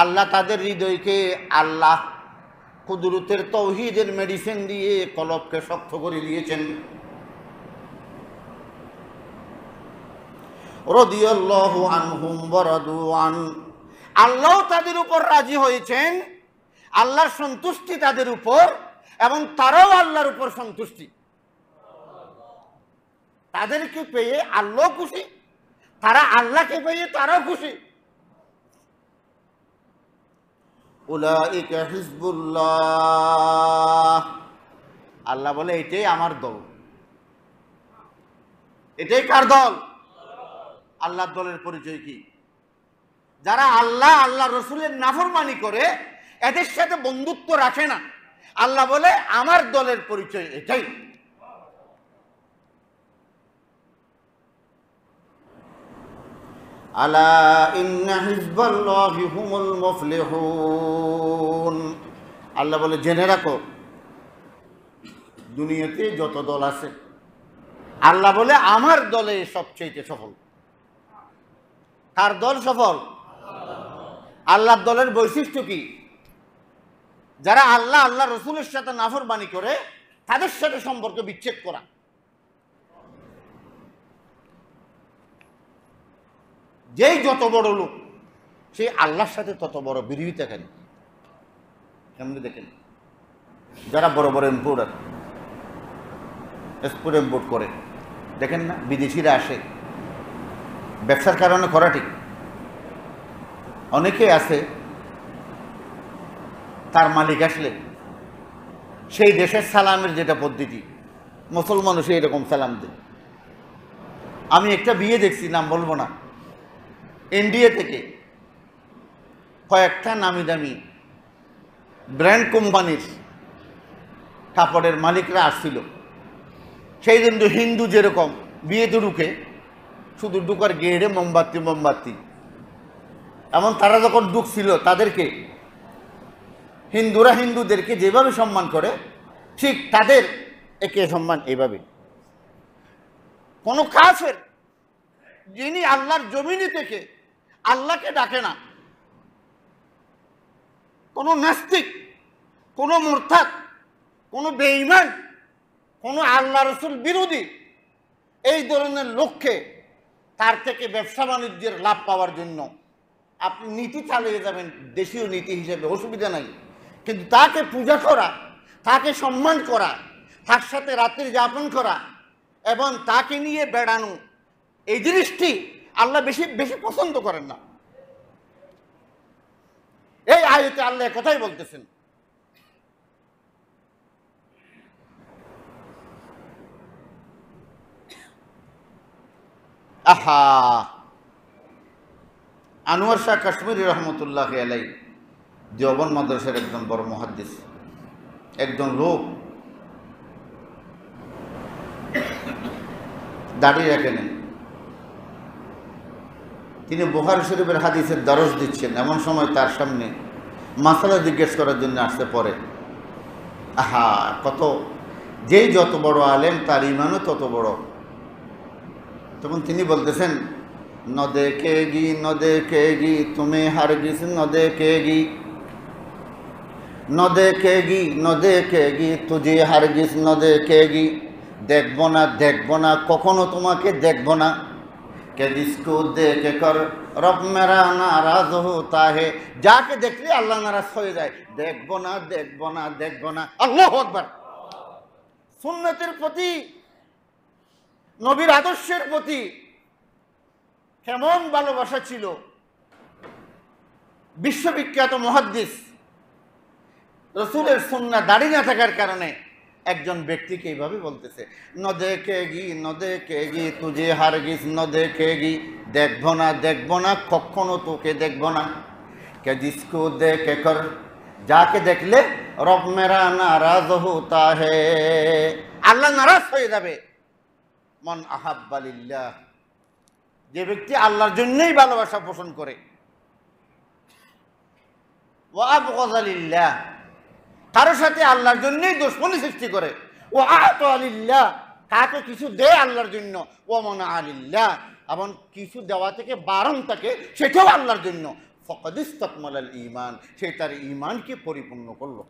আল্লাহ তাদের হৃদয়কে আল্লাহ কুদরতের তৌহিদের মেডিসিন দিয়ে কলবকে শক্ত করে দিয়েছেন রদিয়াল্লাহু আনহুম ওয়া রাদু আন আল্লাহ তাদের উপর রাজি হয়েছেন আল্লাহর সন্তুষ্টি তাদের উপর এবং তারাও আল্লাহর উপর সন্তুষ্টি তাদেরকে পেয়ে আল্লাহ খুশি তারা আল্লাহকে পেয়ে তারাও খুশি আল্লাহ বলে এটাই আমার দল এটাই কার দল আল্লাহর দলের পরিচয় কি যারা আল্লাহ আল্লাহ রসুলের নাফরমানি করে এদের সাথে বন্ধুত্ব রাখে না আল্লাহ বলে আমার দলের পরিচয় এটাই আলা ইন্না হিজবাল্লাহি হুমুল মুফলিহুন আল্লাহ বলে জেনে রাখো দুনিয়াতে যত দল আছে আল্লাহ বলে আমার দলে সবচেয়ে সফল কার দল সফল আল্লাহর দলের বৈশিষ্ট্য কি যারা আল্লাহ আল্লাহ রসুলের সাথে নাফরবানি করে তাদের সাথে সম্পর্ক বিচ্ছেদ করা যেই যত বড় লোক সেই আল্লাহর সাথে তত বড় বিরোধিতা কেন কেমনি দেখেন যারা বড় বড় ইম্পোর্টার এক্সপোর্ট ইম্পোর্ট করে দেখেন না বিদেশিরা আসে ব্যবসার কারণে করা ঠিক অনেকে আছে তার মালিক আসলে সেই দেশের সালামের যেটা পদ্ধতি মুসলমানও সেই রকম সালাম দেয় আমি একটা বিয়ে দেখছি নাম বলবো না ইন্ডিয়া থেকে কয়েকটা নামি দামি ব্র্যান্ড কোম্পানির কাপড়ের মালিকরা আসছিল সেই দিন তো হিন্দু যেরকম বিয়েতে ঢুকে শুধু ঢুকার গেড়ে মোমবাতি মোমবাতি এমন তারা যখন ঢুকছিল তাদেরকে হিন্দুরা হিন্দুদেরকে যেভাবে সম্মান করে ঠিক তাদের একে সম্মান এইভাবে কোনো কাফের যিনি আল্লাহর জমিনি থেকে আল্লাহকে ডাকে না কোন নাস্তিক কোনো মোরথাত কোনো বেঈমান কোনো আল্লাহ রসুল বিরোধী এই ধরনের লক্ষ্যে তার থেকে ব্যবসা বাণিজ্যের লাভ পাওয়ার জন্য আপনি নীতি চালিয়ে যাবেন দেশীয় নীতি হিসেবে অসুবিধা নাই কিন্তু তাকে পূজা করা তাকে সম্মান করা তার সাথে রাত্রি যাপন করা এবং তাকে নিয়ে বেড়ানো এই জিনিসটি আল্লাহ বেশি বেশি পছন্দ করেন না এই আয়তে আল্লাহ কথাই বলতেছেন আহা আনোয়ার শাহ কাশ্মীর রহমতুল্লাহ আলাই দেওবন মাদ্রাসার একজন বড় মহাদ্দেশ একজন লোক দাঁড়িয়ে রাখেন তিনি বোহার শরীফের হাদিসের দ্বারস দিচ্ছেন এমন সময় তার সামনে মাসালা জিজ্ঞেস করার জন্য আসতে পরে আহা কত যেই যত বড় আলেম তার ইমানও তত বড় তখন তিনি বলতেছেন নদে কে গি নদে কে গি তুমি হারগিস নদে কে গি ন দেখেগি ন দেখেগি তুজি হারগিস ন দেখেগি দেখব না দেখব না কখনো তোমাকে দেখব না কে জিসকো দেখে কর রব মেরা নারাজ হতা হে যাকে দেখলে আল্লাহ নারাজ হয়ে যায় দেখব না দেখব না দেখব না আল্লাহ একবার সুন্নতের প্রতি নবীর আদর্শের প্রতি কেমন ভালোবাসা ছিল বিশ্ববিখ্যাত মহাদ্দিস রসুলের সুন্না দাড়ি না থাকার কারণে একজন ব্যক্তিকে এইভাবে বলতেছে নদে কে গি নদে কে গি তুজে হার গিস নদে কে গি দেখবো না দেখবো না কখনো তোকে দেখবো না কে জিসকো দে কে কর যাকে দেখলে রব মেরা নারাজ হতা হে আল্লাহ নারাজ হয়ে যাবে মন আহাব্বালিল্লাহ যে ব্যক্তি আল্লাহর জন্যই ভালোবাসা পোষণ করে আব গজালিল্লাহ কারোর সাথে আল্লাহর জন্যই দুশ্মনী সৃষ্টি করে ও আহত আলিল্লাহ কাকে কিছু দেয় আল্লাহর জন্য ও মনে আলিল্লাহ এবং কিছু দেওয়া থেকে বারণ তাকে সেটাও আল্লাহর জন্য ফকদিস্তকমাল ইমান সে তার ইমানকে পরিপূর্ণ করলো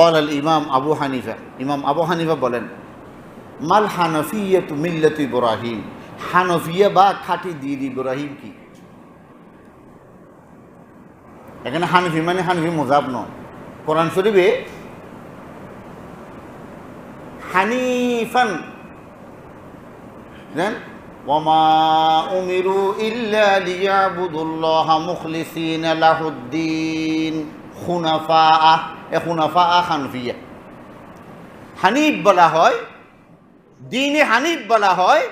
قال الإمام أبو حنيفة إمام أبو حنيفة بولن মাল হানফিয়া তু মিল্লত ইব্রাহিম হানফিয়া বা খাঁটি দিন ইব্রাহিম কি এখানে হানফি মানে হানফি মোজাব নয় কোরআন শরীফে হানিফান দেন ওমা উমিরু ইল্লাহ মুখলিসিন আলাহুদ্দিন হুনাফা আহ এ হুনাফা আহ হানফিয়া হানিফ বলা হয় দিনে হানিফ বলা হয়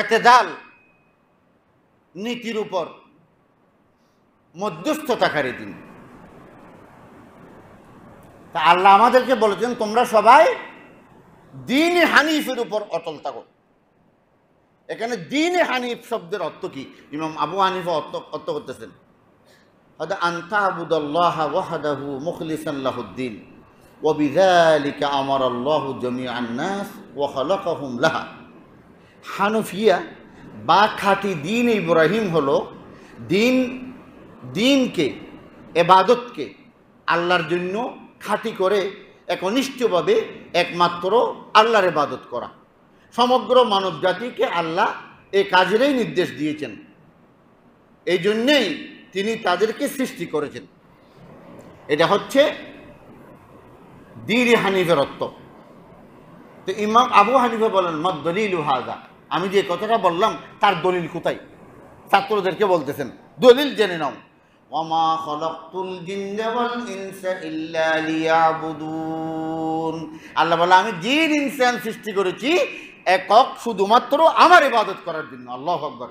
এতেদাল নীতির উপর মধ্যস্থতাকারী দিন তা আল্লাহ আমাদেরকে বলেছেন তোমরা সবাই দিন হানিফের উপর অটল থাকো এখানে দিন হানিফ শব্দের অর্থ কি ইমাম আবু হানিফ অর্থ অর্থ করতেছেন হয়তো আন্তা আবুদুল্লাহ ওয়াহাদাহু মুখলিসাল্লাহুদ্দিন ওবিদালিকা আমার আল্লাহ জমি আন্নাস ওয়াহম লাহা হানুফিয়া বা খাঁটি দিন ইব্রাহিম হল দিন দিনকে এবাদতকে আল্লাহর জন্য খাঁটি করে একনিষ্ঠভাবে একমাত্র আল্লাহর এবাদত করা সমগ্র মানব জাতিকে আল্লাহ এ কাজেরই নির্দেশ দিয়েছেন এই জন্যেই তিনি তাদেরকে সৃষ্টি করেছেন এটা হচ্ছে দিরি হানিফেরত্ব তো ইমাম আবু হানিফে বলেন মত দলিল হাজা আমি যে কথাটা বললাম তার দলিল কোথায় ছাত্রদেরকে বলতেছেন দলিল জেনে নাও অমা খলকুল জিন্দাবল ইনসা ইল্লা আল্লাহ বলে আমি জিন ইনসান সৃষ্টি করেছি একক শুধুমাত্র আমার ইবাদত করার জন্য আল্লাহ আকবর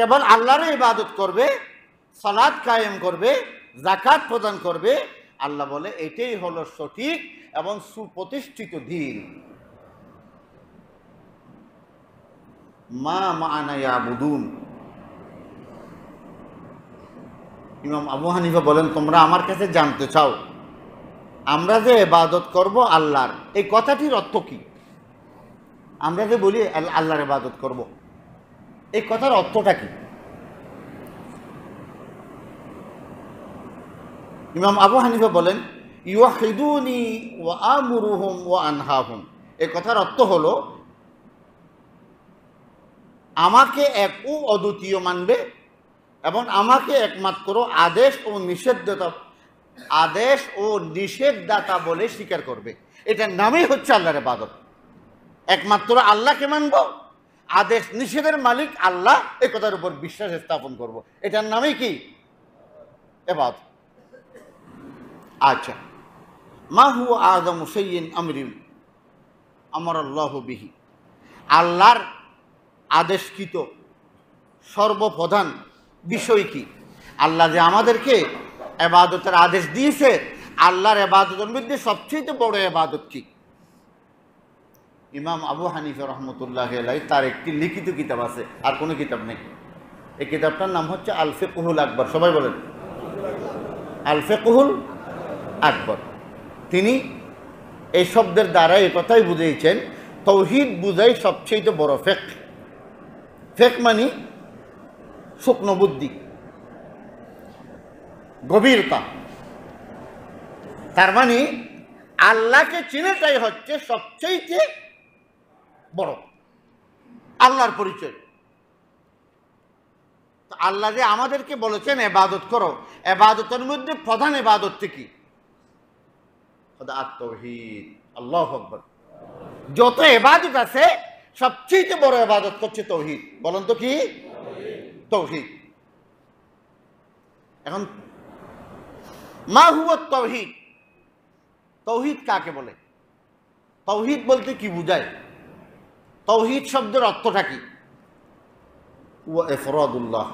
কেবল আল্লাহরও ইবাদত করবে সলাদ কায়েম করবে জাকাত প্রদান করবে আল্লাহ বলে এটাই হলো সঠিক এবং সুপ্রতিষ্ঠিত দিন মা মানায়া বুদুন ইমাম আবু হানিফা বলেন তোমরা আমার কাছে জানতে চাও আমরা যে এবাদত করব আল্লাহর এই কথাটির অর্থ কি আমরা যে বলি আল্লাহর এবাদত করবো এই কথার অর্থটা কি ইমাম আবু হানিফা বলেন ইউহিদুনি ও আমরুহম ও আনহাহুম এ কথার অর্থ হল আমাকে এক ও অদ্বিতীয় মানবে এবং আমাকে একমাত্র আদেশ ও নিষেধদাতা আদেশ ও নিষেধদাতা বলে স্বীকার করবে এটার নামই হচ্ছে আল্লাহর বাদত একমাত্র আল্লাহকে মানব আদেশ নিষেধের মালিক আল্লাহ এ কথার উপর বিশ্বাস স্থাপন করব। এটার নামে কি এবার আচ্ছা মাহু আদম সৈন আমরিম আমার আল্লাহ বিহি আল্লাহর আদেশকৃত সর্বপ্রধান বিষয় কি আল্লাহ যে আমাদেরকে এবাদতের আদেশ দিয়েছে আল্লাহর এবাদতের মধ্যে সবচেয়ে বড় এবাদত কী ইমাম আবু হানিফা রহমতুল্লাহ আলাই তার একটি লিখিত কিতাব আছে আর কোনো কিতাব নেই এই কিতাবটার নাম হচ্ছে আলফে কুহুল আকবর সবাই বলেন আলফে কুহুল আকবর তিনি এই শব্দের দ্বারা এ কথাই বুঝিয়েছেন তৌহিদ বুঝাই সবচেয়ে বড় ফেক ফেক মানে শুকনো বুদ্ধি গভীরতা তার মানে আল্লাহকে চিনেটাই হচ্ছে সবচেয়ে বড় আল্লাহর পরিচয় আল্লাহ যে আমাদেরকে বলেছেন এবাদত করো এবাদতের মধ্যে প্রধান এবাদত কি আত্মহিদ আল্লাহ যত এবাদত আছে সবচেয়ে বড় এবাদত করছে তৌহিদ বলেন তো কি তৌহিদ এখন মা হুয় তৌহিদ তৌহিদ কাকে বলে তৌহিদ বলতে কি বুঝায় তৌহিদ শব্দের অর্থটা কি ও এফরাদুল্লাহ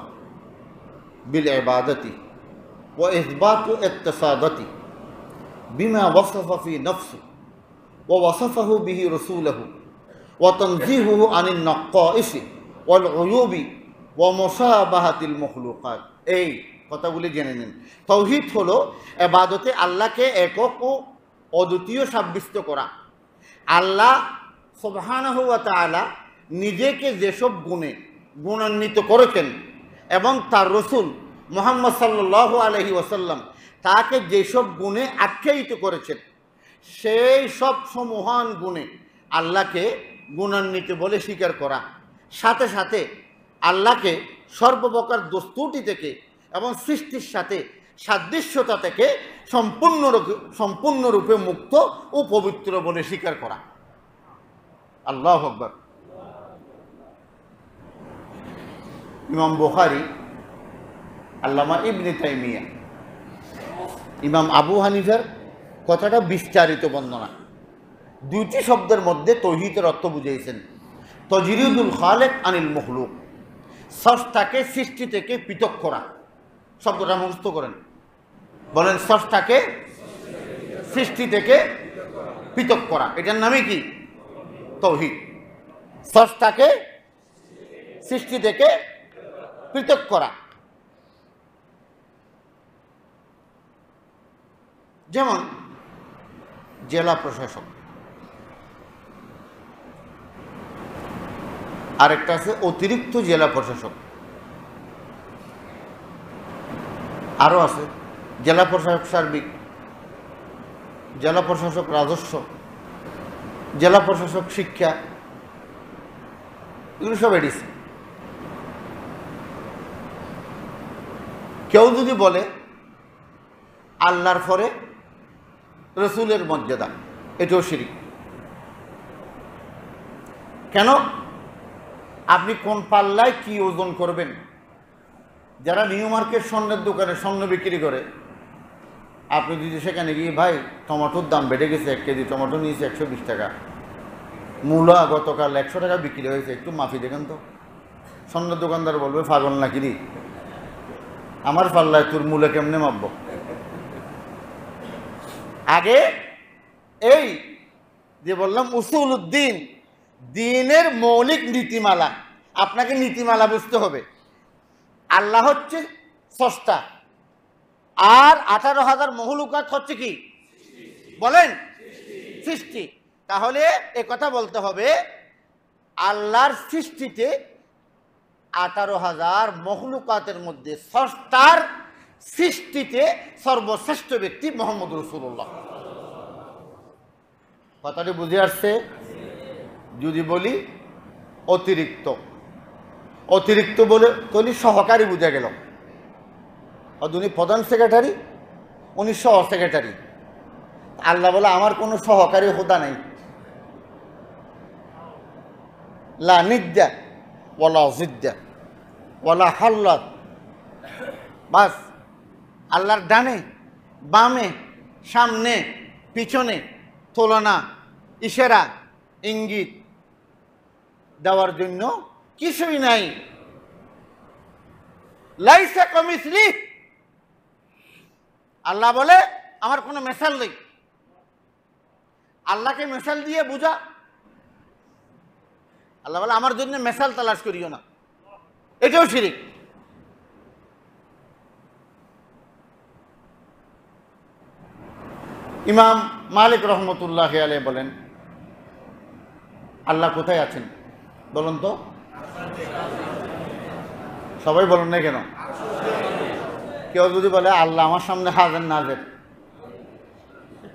বিল এবাদতি ও এহবাতু এত্তসাদতি বিমা ওয়াসফি নফসু ও ওয়াসফাহু বিহি রসুলহু ও তনজিহু আনিন নক্কি ওয়াল অয়ুবি ও মোসাবাহাতিল মখলুকাত এই কথাগুলি জেনে নিন তৌহিদ হলো এবাদতে আল্লাহকে একক ও অদ্বিতীয় সাব্যস্ত করা আল্লাহ সোবহানাহ তালা নিজেকে যেসব গুণে গুণান্বিত করেছেন এবং তার রসুল মোহাম্মদ সাল্লাহ আলহি ওসাল্লাম তাকে যেসব গুণে আখ্যায়িত করেছেন সেই সব সমহান গুণে আল্লাহকে গুণান্বিত বলে স্বীকার করা সাথে সাথে আল্লাহকে সর্বপ্রকার দস্তুটি থেকে এবং সৃষ্টির সাথে সাদৃশ্যতা থেকে সম্পূর্ণরূপে সম্পূর্ণরূপে মুক্ত ও পবিত্র বলে স্বীকার করা আল্লাহ আকবর ইমাম বুখারি আল্লামা ইবনে তাইমিয়া ইমাম আবু হানিফার কথাটা বিস্তারিত বন্দনা দুইটি শব্দের মধ্যে তহিতের অর্থ বুঝিয়েছেন তজিরুদুল খালেক আনিল মখলুক সস্তাকে সৃষ্টি থেকে পৃথক করা শব্দটা মুখস্থ করেন বলেন সস্তাকে সৃষ্টি থেকে পৃথক করা এটার নামে কি তৌহিদ সস্তাকে সৃষ্টি থেকে পৃথক করা যেমন জেলা প্রশাসক আরেকটা আছে অতিরিক্ত জেলা প্রশাসক আরও আছে জেলা প্রশাসক সার্বিক জেলা প্রশাসক রাজস্ব জেলা প্রশাসক শিক্ষা এগুলো সব এডিসি কেউ যদি বলে আল্লাহর ফরে রসুলের মর্যাদা এটাও শিরিক কেন আপনি কোন পাল্লায় কি ওজন করবেন যারা নিউ মার্কেট স্বর্ণের দোকানে স্বর্ণ বিক্রি করে আপনি যদি সেখানে গিয়ে ভাই টমাটোর দাম বেড়ে গেছে এক কেজি টমাটো নিয়েছে একশো বিশ টাকা মূলা গতকাল একশো টাকা বিক্রি হয়েছে একটু মাফি দেখেন তো সন্ধ্যা দোকানদার বলবে ফাগল নাকি কিরি আমার পাল্লায় তোর মূলা কেমনে মাপব আগে এই যে বললাম উসুল উদ্দিন দিনের মৌলিক নীতিমালা আপনাকে নীতিমালা বুঝতে হবে আল্লাহ হচ্ছে সস্তা আর আঠারো হাজার মহুলুকাত হচ্ছে কি বলেন সৃষ্টি তাহলে এ কথা বলতে হবে আল্লাহর সৃষ্টিতে আঠারো হাজার মহলুকাতের মধ্যে সস্তার সৃষ্টিতে সর্বশ্রেষ্ঠ ব্যক্তি মোহাম্মদ রসুল্লাহ কথাটি বুঝে আসছে যদি বলি অতিরিক্ত অতিরিক্ত বলে কলি সহকারী বুঝা গেলাম আর উনি প্রধান সেক্রেটারি উনি সহ সেক্রেটারি আল্লাহ বলে আমার কোনো সহকারী হোদা নেই লা নিদ্যা ওলা জিদ্যা ওলা হাল্লাত বাস আল্লাহর ডানে বামে সামনে পিছনে তুলনা ইশারা ইঙ্গিত দেওয়ার জন্য কিছুই নাই লাইসা কমিসলিফ আল্লাহ বলে আমার কোনো মেশাল নেই আল্লাহকে মেশাল দিয়ে বোঝা আল্লাহ বলে আমার জন্য মেশাল তালাশ করিও না এটাও শিরিক ইমাম মালিক রহমতুল্লাহ আলে বলেন আল্লাহ কোথায় আছেন বলুন তো সবাই বলুন না কেন কেউ যদি বলে আল্লাহ আমার সামনে হাজার নাজের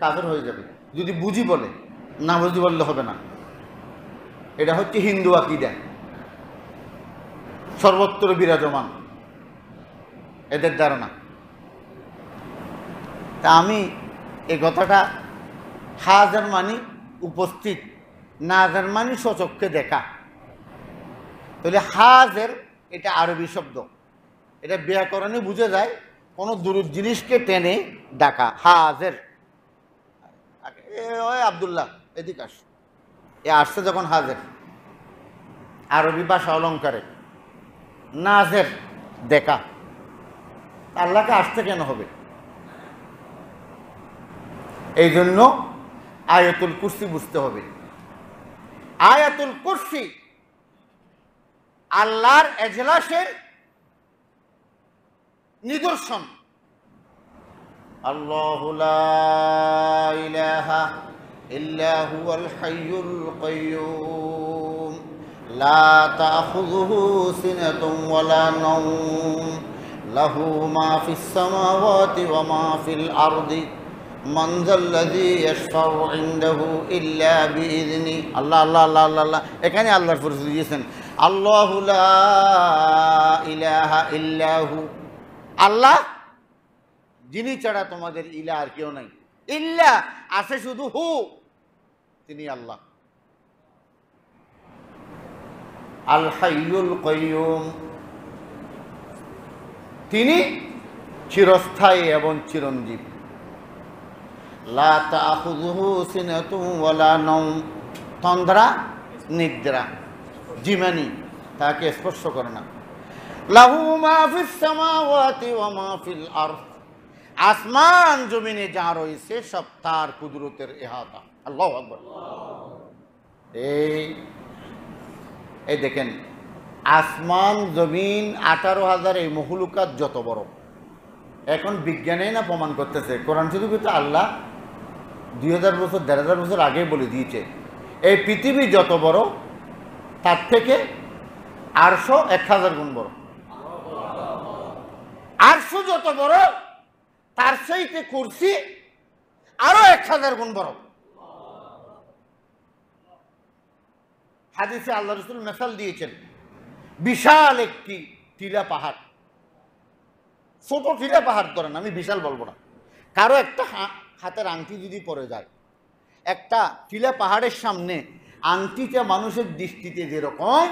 কাজের হয়ে যাবে যদি বুঝি বলে না বুঝি বললে হবে না এটা হচ্ছে হিন্দু আকিদা সর্বত্র বিরাজমান এদের ধারণা তা আমি এই কথাটা হাজার মানি উপস্থিত নাজার মানি সচক্ষে দেখা তাহলে হাজের এটা আরবি শব্দ এটা ব্যাকরণে বুঝে যায় কোনো দুরূপ জিনিসকে টেনে ডাকা হাজের আবদুল্লাহ এদিক আস এ আসছে যখন হাজের আরবি ভাষা অলঙ্কারে নাজের দেখা আল্লাহকে আসতে কেন হবে এই জন্য আয়াতুল কুর্সি বুঝতে হবে আয়াতুল কুর্সি আল্লাহর এজলাসের নিদর্শন الله لا إله إلا هو الحي القيوم لا তাখুযুহু সিনাতুন ولا نوم له ما في السماوات وما في الأرض من ذا الذي يشفع عنده إلا بإذنه الله الله الله الله الله إكاني الله فرز الجسن الله لا إله إلا هو আল্লাহ যিনি ছাড়া তোমাদের ইলা আর কেউ নাই ইল্লা আছে শুধু হু তিনি আল্লাহ আল কয়ুম তিনি চিরস্থায়ী এবং চিরঞ্জীব তন্দ্রা নিদ্রা জিমানি তাকে স্পর্শ করে না লাহু মাহফিস সামাওয়াতি ওয়া মাহফিল আরফ আসমান জমিনে যা রয়েছে সব তার কুদরতের এহাতা আল্লাহ আকবর এই এই দেখেন আসমান জমিন আঠারো হাজার এই মহুলুকাত যত বড় এখন বিজ্ঞানেই না প্রমাণ করতেছে কোরআন শরীফে তো আল্লাহ দুই হাজার বছর দেড় হাজার বছর আগে বলে দিয়েছে এই পৃথিবী যত বড় তার থেকে আটশো এক হাজার গুণ বড় আরশো যত বড় তার সেইতে কুরসি আরো এক হাজার গুণ বড় হাদিসে আল্লাহ রসুল মেসাল দিয়েছেন বিশাল একটি টিলা পাহাড় ছোট টিলা পাহাড় করেন আমি বিশাল বলবো না কারো একটা হাতের আংটি যদি পরে যায় একটা টিলা পাহাড়ের সামনে আংটিটা মানুষের দৃষ্টিতে যেরকম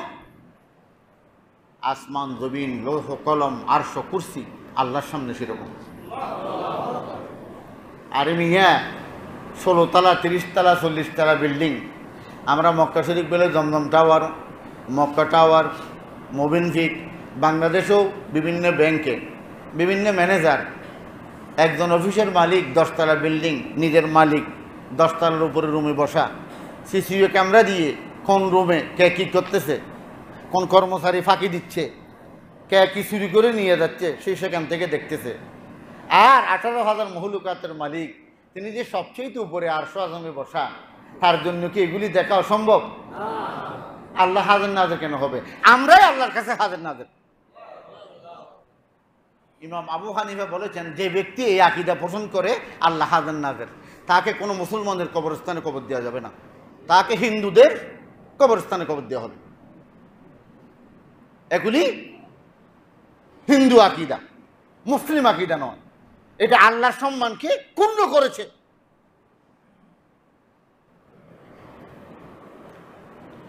আসমান জমিন লৌহ কলম আরশো কুর্সি আল্লাহর সামনে সেরকম আরে মিয়া ষোলোতলা তিরিশতলা চল্লিশতলা বিল্ডিং আমরা মক্কা শরীফ পেলে জমজম টাওয়ার মক্কা টাওয়ার মোবিন ফিক বাংলাদেশেও বিভিন্ন ব্যাংকে বিভিন্ন ম্যানেজার একজন অফিসের মালিক দশতলা বিল্ডিং নিজের মালিক দশতলার উপরে রুমে বসা সিসিও ক্যামেরা দিয়ে কোন রুমে কে কী করতেছে কোন কর্মচারী ফাঁকি দিচ্ছে কে কি চুরি করে নিয়ে যাচ্ছে সেই সেখান থেকে দেখতেছে আর আঠারো হাজার মহলুকাতের মালিক তিনি যে সবচেয়ে উপরে আরশো আজমে বসা তার জন্য কি এগুলি দেখা অসম্ভব আল্লাহ হাজার নাজের কেন হবে আমরাই আল্লাহর কাছে হাজার নাজের ইমাম আবু হানিফা বলেছেন যে ব্যক্তি এই আকিদা পোষণ করে আল্লাহ হাজার নাজের তাকে কোনো মুসলমানদের কবরস্থানে কবর দেওয়া যাবে না তাকে হিন্দুদের কবরস্থানে কবর দেওয়া হবে এগুলি হিন্দু আকিদা মুসলিম আকিদা নয় এটা আল্লাহর সম্মানকে কুণ্ড করেছে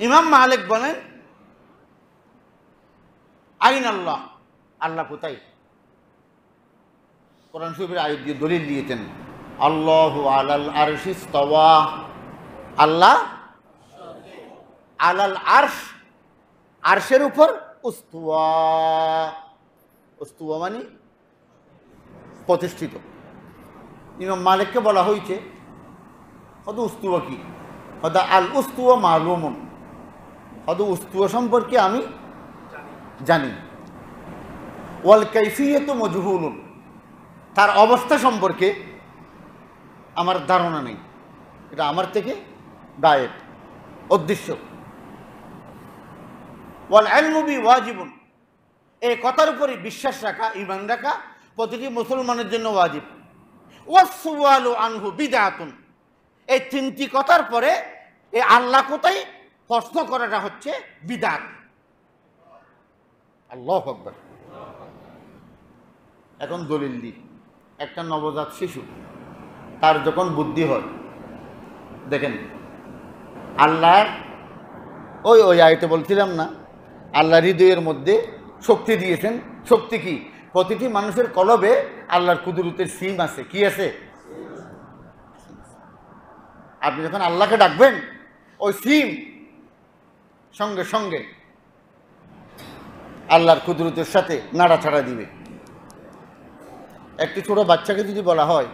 ইমাম মালিক বলেন আইন আল্লাহ আল্লাহ কোথায় কোরআন শরীফের আয়ত দিয়ে দলিল দিয়েছেন আল্লাহ আলাল আরশিস তওয়া আল্লাহ আলাল আর্শ আর্শের উপর উস্তুয়া স্তুবা মানে প্রতিষ্ঠিত ইমাম মালিককে বলা হয়েছে হদ উস্তুয়া কি হদা আল উস্তুয়া মালুমন হদ উস্তুয়া সম্পর্কে আমি জানি ওয়াল তো মজহুলুন তার অবস্থা সম্পর্কে আমার ধারণা নেই এটা আমার থেকে ডায়েট উদ্দেশ্য ওয়াল ওয়া জীবন এই কথার উপরে বিশ্বাস রাখা ইমান রাখা প্রতিটি মুসলমানের জন্য ওয়াজিব ওয়াসুয়ালু আনহু বিদাতুন এই তিনটি কথার পরে এই আল্লাহ কোথায় প্রশ্ন করাটা হচ্ছে বিদাত আল্লাহ আকবর এখন দলিল দি একটা নবজাত শিশু তার যখন বুদ্ধি হয় দেখেন আল্লাহ ওই ওই আয়তে বলছিলাম না আল্লাহ হৃদয়ের মধ্যে শক্তি দিয়েছেন শক্তি কি প্রতিটি মানুষের কলবে আল্লাহর কুদরতের সিম আছে কি আছে আপনি যখন আল্লাহকে ডাকবেন ওই সিম সঙ্গে সঙ্গে আল্লাহর কুদরতের সাথে নাড়াছাড়া দিবে একটি ছোট বাচ্চাকে যদি বলা হয়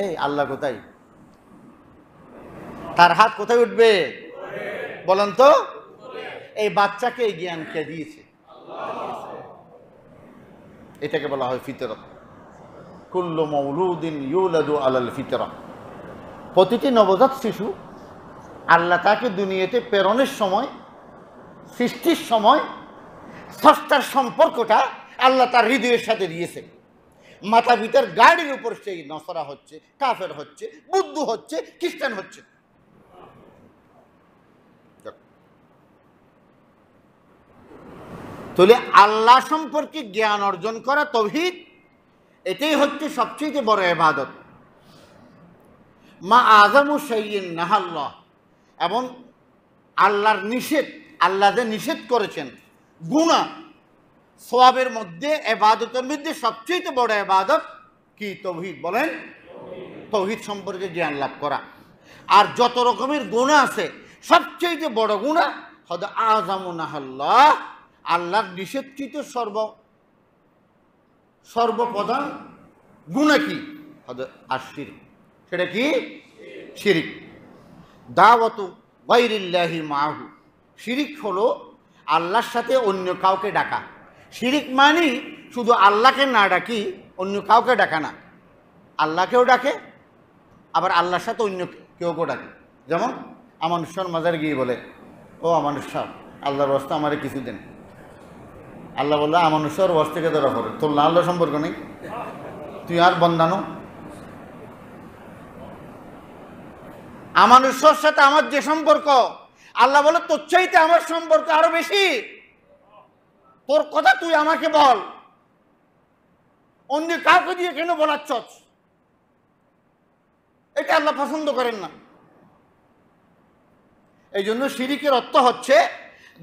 এই আল্লাহ কোথায় তার হাত কোথায় উঠবে বলেন তো এই বাচ্চাকে এই জ্ঞান কে দিয়েছে এটাকে বলা হয় ফিতরত কুল্লু মৌলুদিন ইউলাদু আলাল ফিতরা প্রতিটি নবজাত শিশু আল্লাহ তাকে দুনিয়াতে প্রেরণের সময় সৃষ্টির সময় সস্তার সম্পর্কটা আল্লাহ তার হৃদয়ের সাথে দিয়েছে মাতা পিতার গাড়ির উপর সেই নসরা হচ্ছে কাফের হচ্ছে বুদ্ধ হচ্ছে খ্রিস্টান হচ্ছে তাহলে আল্লাহ সম্পর্কে জ্ঞান অর্জন করা তভিদ এটাই হচ্ছে সবচেয়ে বড় এবাদত মা আজমু সঈন নাহাল্লাহ এবং আল্লাহর নিষেধ আল্লাহ যে নিষেধ করেছেন গুণা সোয়াবের মধ্যে এবাদতের মধ্যে সবচেয়ে বড় এবাদত কি তভিদ বলেন তভিদ সম্পর্কে জ্ঞান লাভ করা আর যত রকমের গুণা আছে সবচেয়ে বড় গুণা হদ আজম নাহাল্লাহ আল্লাহর নিষেধকৃত সর্ব সর্বপ্রধান গুণা কি আর শিরিক সেটা কি শিরিক দাওয়াত বৈরিল্লাহি মাহু শিরিক হলো আল্লাহর সাথে অন্য কাউকে ডাকা শিরিক মানি শুধু আল্লাহকে না ডাকি অন্য কাউকে ডাকা না আল্লাহকেও ডাকে আবার আল্লাহর সাথে অন্য কেউ কেউ ডাকে যেমন আমানুষ্ঠান মাজার গিয়ে বলে ও আমানুষ্ঠান আল্লাহর রস্তা আমার কিছু দেন আল্লাহ বললো আমানুষর ওয়াস থেকে ধরা পড়ে তোর না আল্লাহ সম্পর্ক নেই তুই আর বন্দানো আমানুষর সাথে আমার যে সম্পর্ক আল্লাহ বলে তোর চাইতে আমার সম্পর্ক আরো বেশি তোর কথা তুই আমাকে বল অন্য কাউকে দিয়ে কেন বলাচ্ছ এটা আল্লাহ পছন্দ করেন না এই জন্য সিরিকের অর্থ হচ্ছে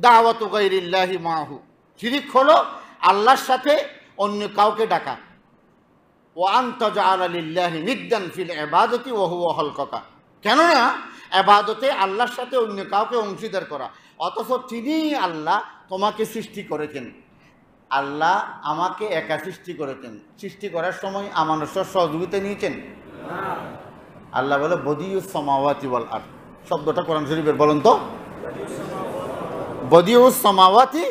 দাওয়াত গাইরিল্লাহি মাহু শিরিক হল আল্লাহর সাথে অন্য কাউকে ডাকা ও আন্তজা আলিল্লাহি নিদ্দান ফিল এবাদতি ওহু হলককা কেননা এবাদতে আল্লাহর সাথে অন্য কাউকে অংশীদার করা অথচ তিনি আল্লাহ তোমাকে সৃষ্টি করেছেন আল্লাহ আমাকে একা সৃষ্টি করেছেন সৃষ্টি করার সময় আমানসর সহযোগিতা নিয়েছেন আল্লাহ বলে বদিউ সমাওয়াতি বল আর শব্দটা কোরআন শরীফের বলুন তো বদিউ সমাওয়াতি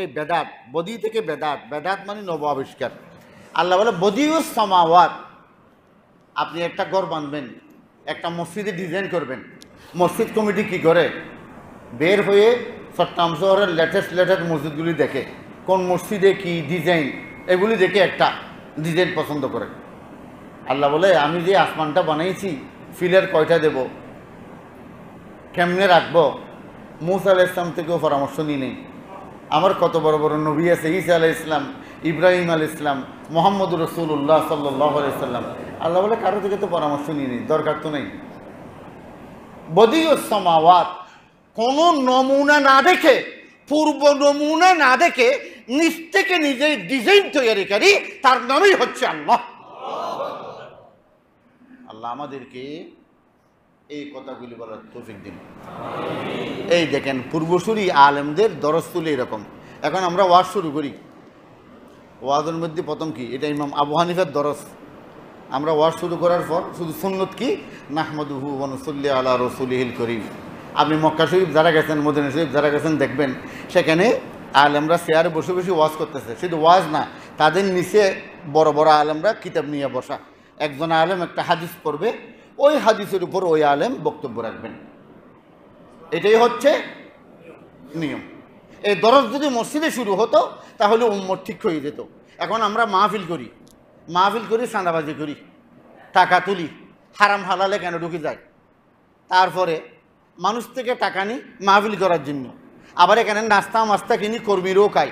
এই বেদাত বদি থেকে বেদাত বেদাত মানে নব আবিষ্কার আল্লাহ বলে বদিউ সমাওয়াত আপনি একটা ঘর বাঁধবেন একটা মসজিদে ডিজাইন করবেন মসজিদ কমিটি কি করে বের হয়ে চট্টগ্রাম শহরের লেটেস্ট লেটেস্ট মসজিদগুলি দেখে কোন মসজিদে কি ডিজাইন এগুলি দেখে একটা ডিজাইন পছন্দ করে আল্লাহ বলে আমি যে আসমানটা বানিয়েছি ফিলের কয়টা দেব কেমনে রাখবো মৌসা ইসলাম থেকেও পরামর্শ নিয়ে নেই আমার কত বড় বড় নবী আছে ঈসা আলাহ ইসলাম ইব্রাহিম আল ইসলাম মোহাম্মদ রসুল্লাহ সাল্লাহ আলাইসাল্লাম আল্লাহ বলে কারো থেকে তো পরামর্শ নিয়ে নিই দরকার তো নেই সমাওয়াত কোন নমুনা না দেখে পূর্ব নমুনা না দেখে নিজ থেকে নিজের ডিজাইন তৈরিকারী তার নামই হচ্ছে আল্লাহ আল্লাহ আমাদেরকে এই কথাগুলি বলার তৌফিক দিন এই দেখেন পূর্বসূরি আলেমদের দরজ তুলে এরকম এখন আমরা ওয়াজ শুরু করি ওয়াজের মধ্যে প্রথম কি এটা ইমাম আবু হানিফের দরজ আমরা ওয়াজ শুরু করার পর শুধু সুন্নত কি নাহমদুহু ওয়ানসুল্লি আল্লাহ রসুলিহিল করিম আপনি মক্কা শরীফ যারা গেছেন মদিনা শরীফ যারা গেছেন দেখবেন সেখানে আলেমরা চেয়ারে বসে বসে ওয়াজ করতেছে শুধু ওয়াজ না তাদের নিচে বড় বড় আলেমরা কিতাব নিয়ে বসা একজন আলেম একটা হাদিস পড়বে ওই হাদিসের উপর ওই আলেম বক্তব্য রাখবেন এটাই হচ্ছে নিয়ম এই দরজ যদি মসজিদে শুরু হতো তাহলে উম্মর ঠিক হয়ে যেত এখন আমরা মাহফিল করি মাহফিল করি সাঁদাবাজি করি টাকা তুলি হারাম হালালে কেন ঢুকে যায় তারপরে মানুষ থেকে টাকা নিই মাহফিল করার জন্য আবার এখানে নাস্তা মাস্তা কিনি কর্মীরও খাই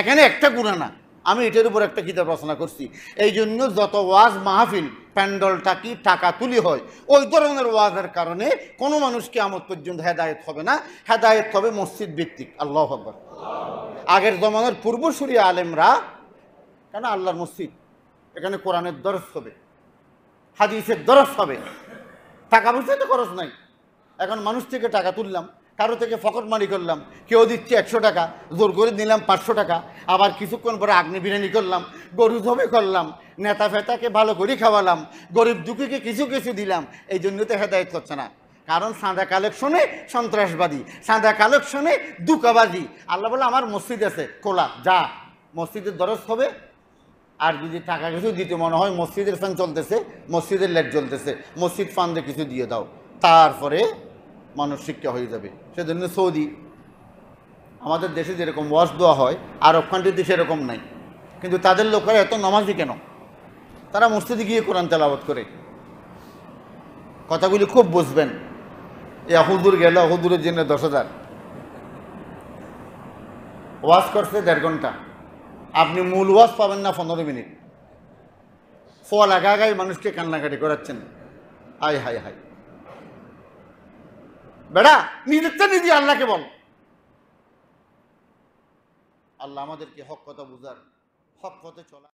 এখানে একটা গুণা না আমি এটার উপর একটা কিতাব রচনা করছি এই জন্য যত ওয়াজ মাহফিল প্যান্ডলটা কি টাকা তুলি হয় ওই ধরনের ওয়াজের কারণে কোনো মানুষকে আমদ পর্যন্ত হেদায়ত হবে না হেদায়ত হবে মসজিদ ভিত্তিক আল্লাহ আকবর আগের জমানার পূর্বসূরি আলেমরা কেন আল্লাহর মসজিদ এখানে কোরআনের দরস হবে হাদিসের দরস হবে টাকা পয়সা তো খরচ নাই এখন মানুষ থেকে টাকা তুললাম কারো থেকে ফকটমারি করলাম কেউ দিচ্ছে একশো টাকা জোর করে নিলাম পাঁচশো টাকা আবার কিছুক্ষণ পরে আগ্নে বিরিয়ানি করলাম গরু ধবে করলাম নেতা ফেতাকে ভালো করে খাওয়ালাম গরিব দুঃখীকে কিছু কিছু দিলাম এই জন্য তো হেদায়ত করছে না কারণ সাদা কালেকশনে সন্ত্রাসবাদী সাদা কালেকশনে দুকাবাজি আল্লাহ বলে আমার মসজিদ আছে খোলা যা মসজিদের দরজ হবে আর যদি টাকা কিছু দিতে মনে হয় মসজিদের ফ্যান চলতেছে মসজিদের লেট চলতেছে মসজিদ ফান্ডে কিছু দিয়ে দাও তারপরে মানুষ শিক্ষা হয়ে যাবে সেজন্য সৌদি আমাদের দেশে যেরকম ওয়াশ দেওয়া হয় আরব কান্ট্রিতে সেরকম নাই কিন্তু তাদের লোকেরা এত নামাজি কেন তারা মসজিদে গিয়ে কোরআন তেলাবত করে কথাগুলি খুব বুঝবেন এ হুদুর গেল হুদুরের জন্য দশ হাজার ওয়াশ করছে দেড় ঘন্টা আপনি মূল ওয়াশ পাবেন না পনেরো মিনিট ফল আগা আগায় মানুষকে কান্নাকাটি করাচ্ছেন আয় হায় হায় বেড়া নিজেরটা নিজে আল্লাহকে বল আল্লাহ আমাদেরকে হক কথা বুঝার হক কথা চলা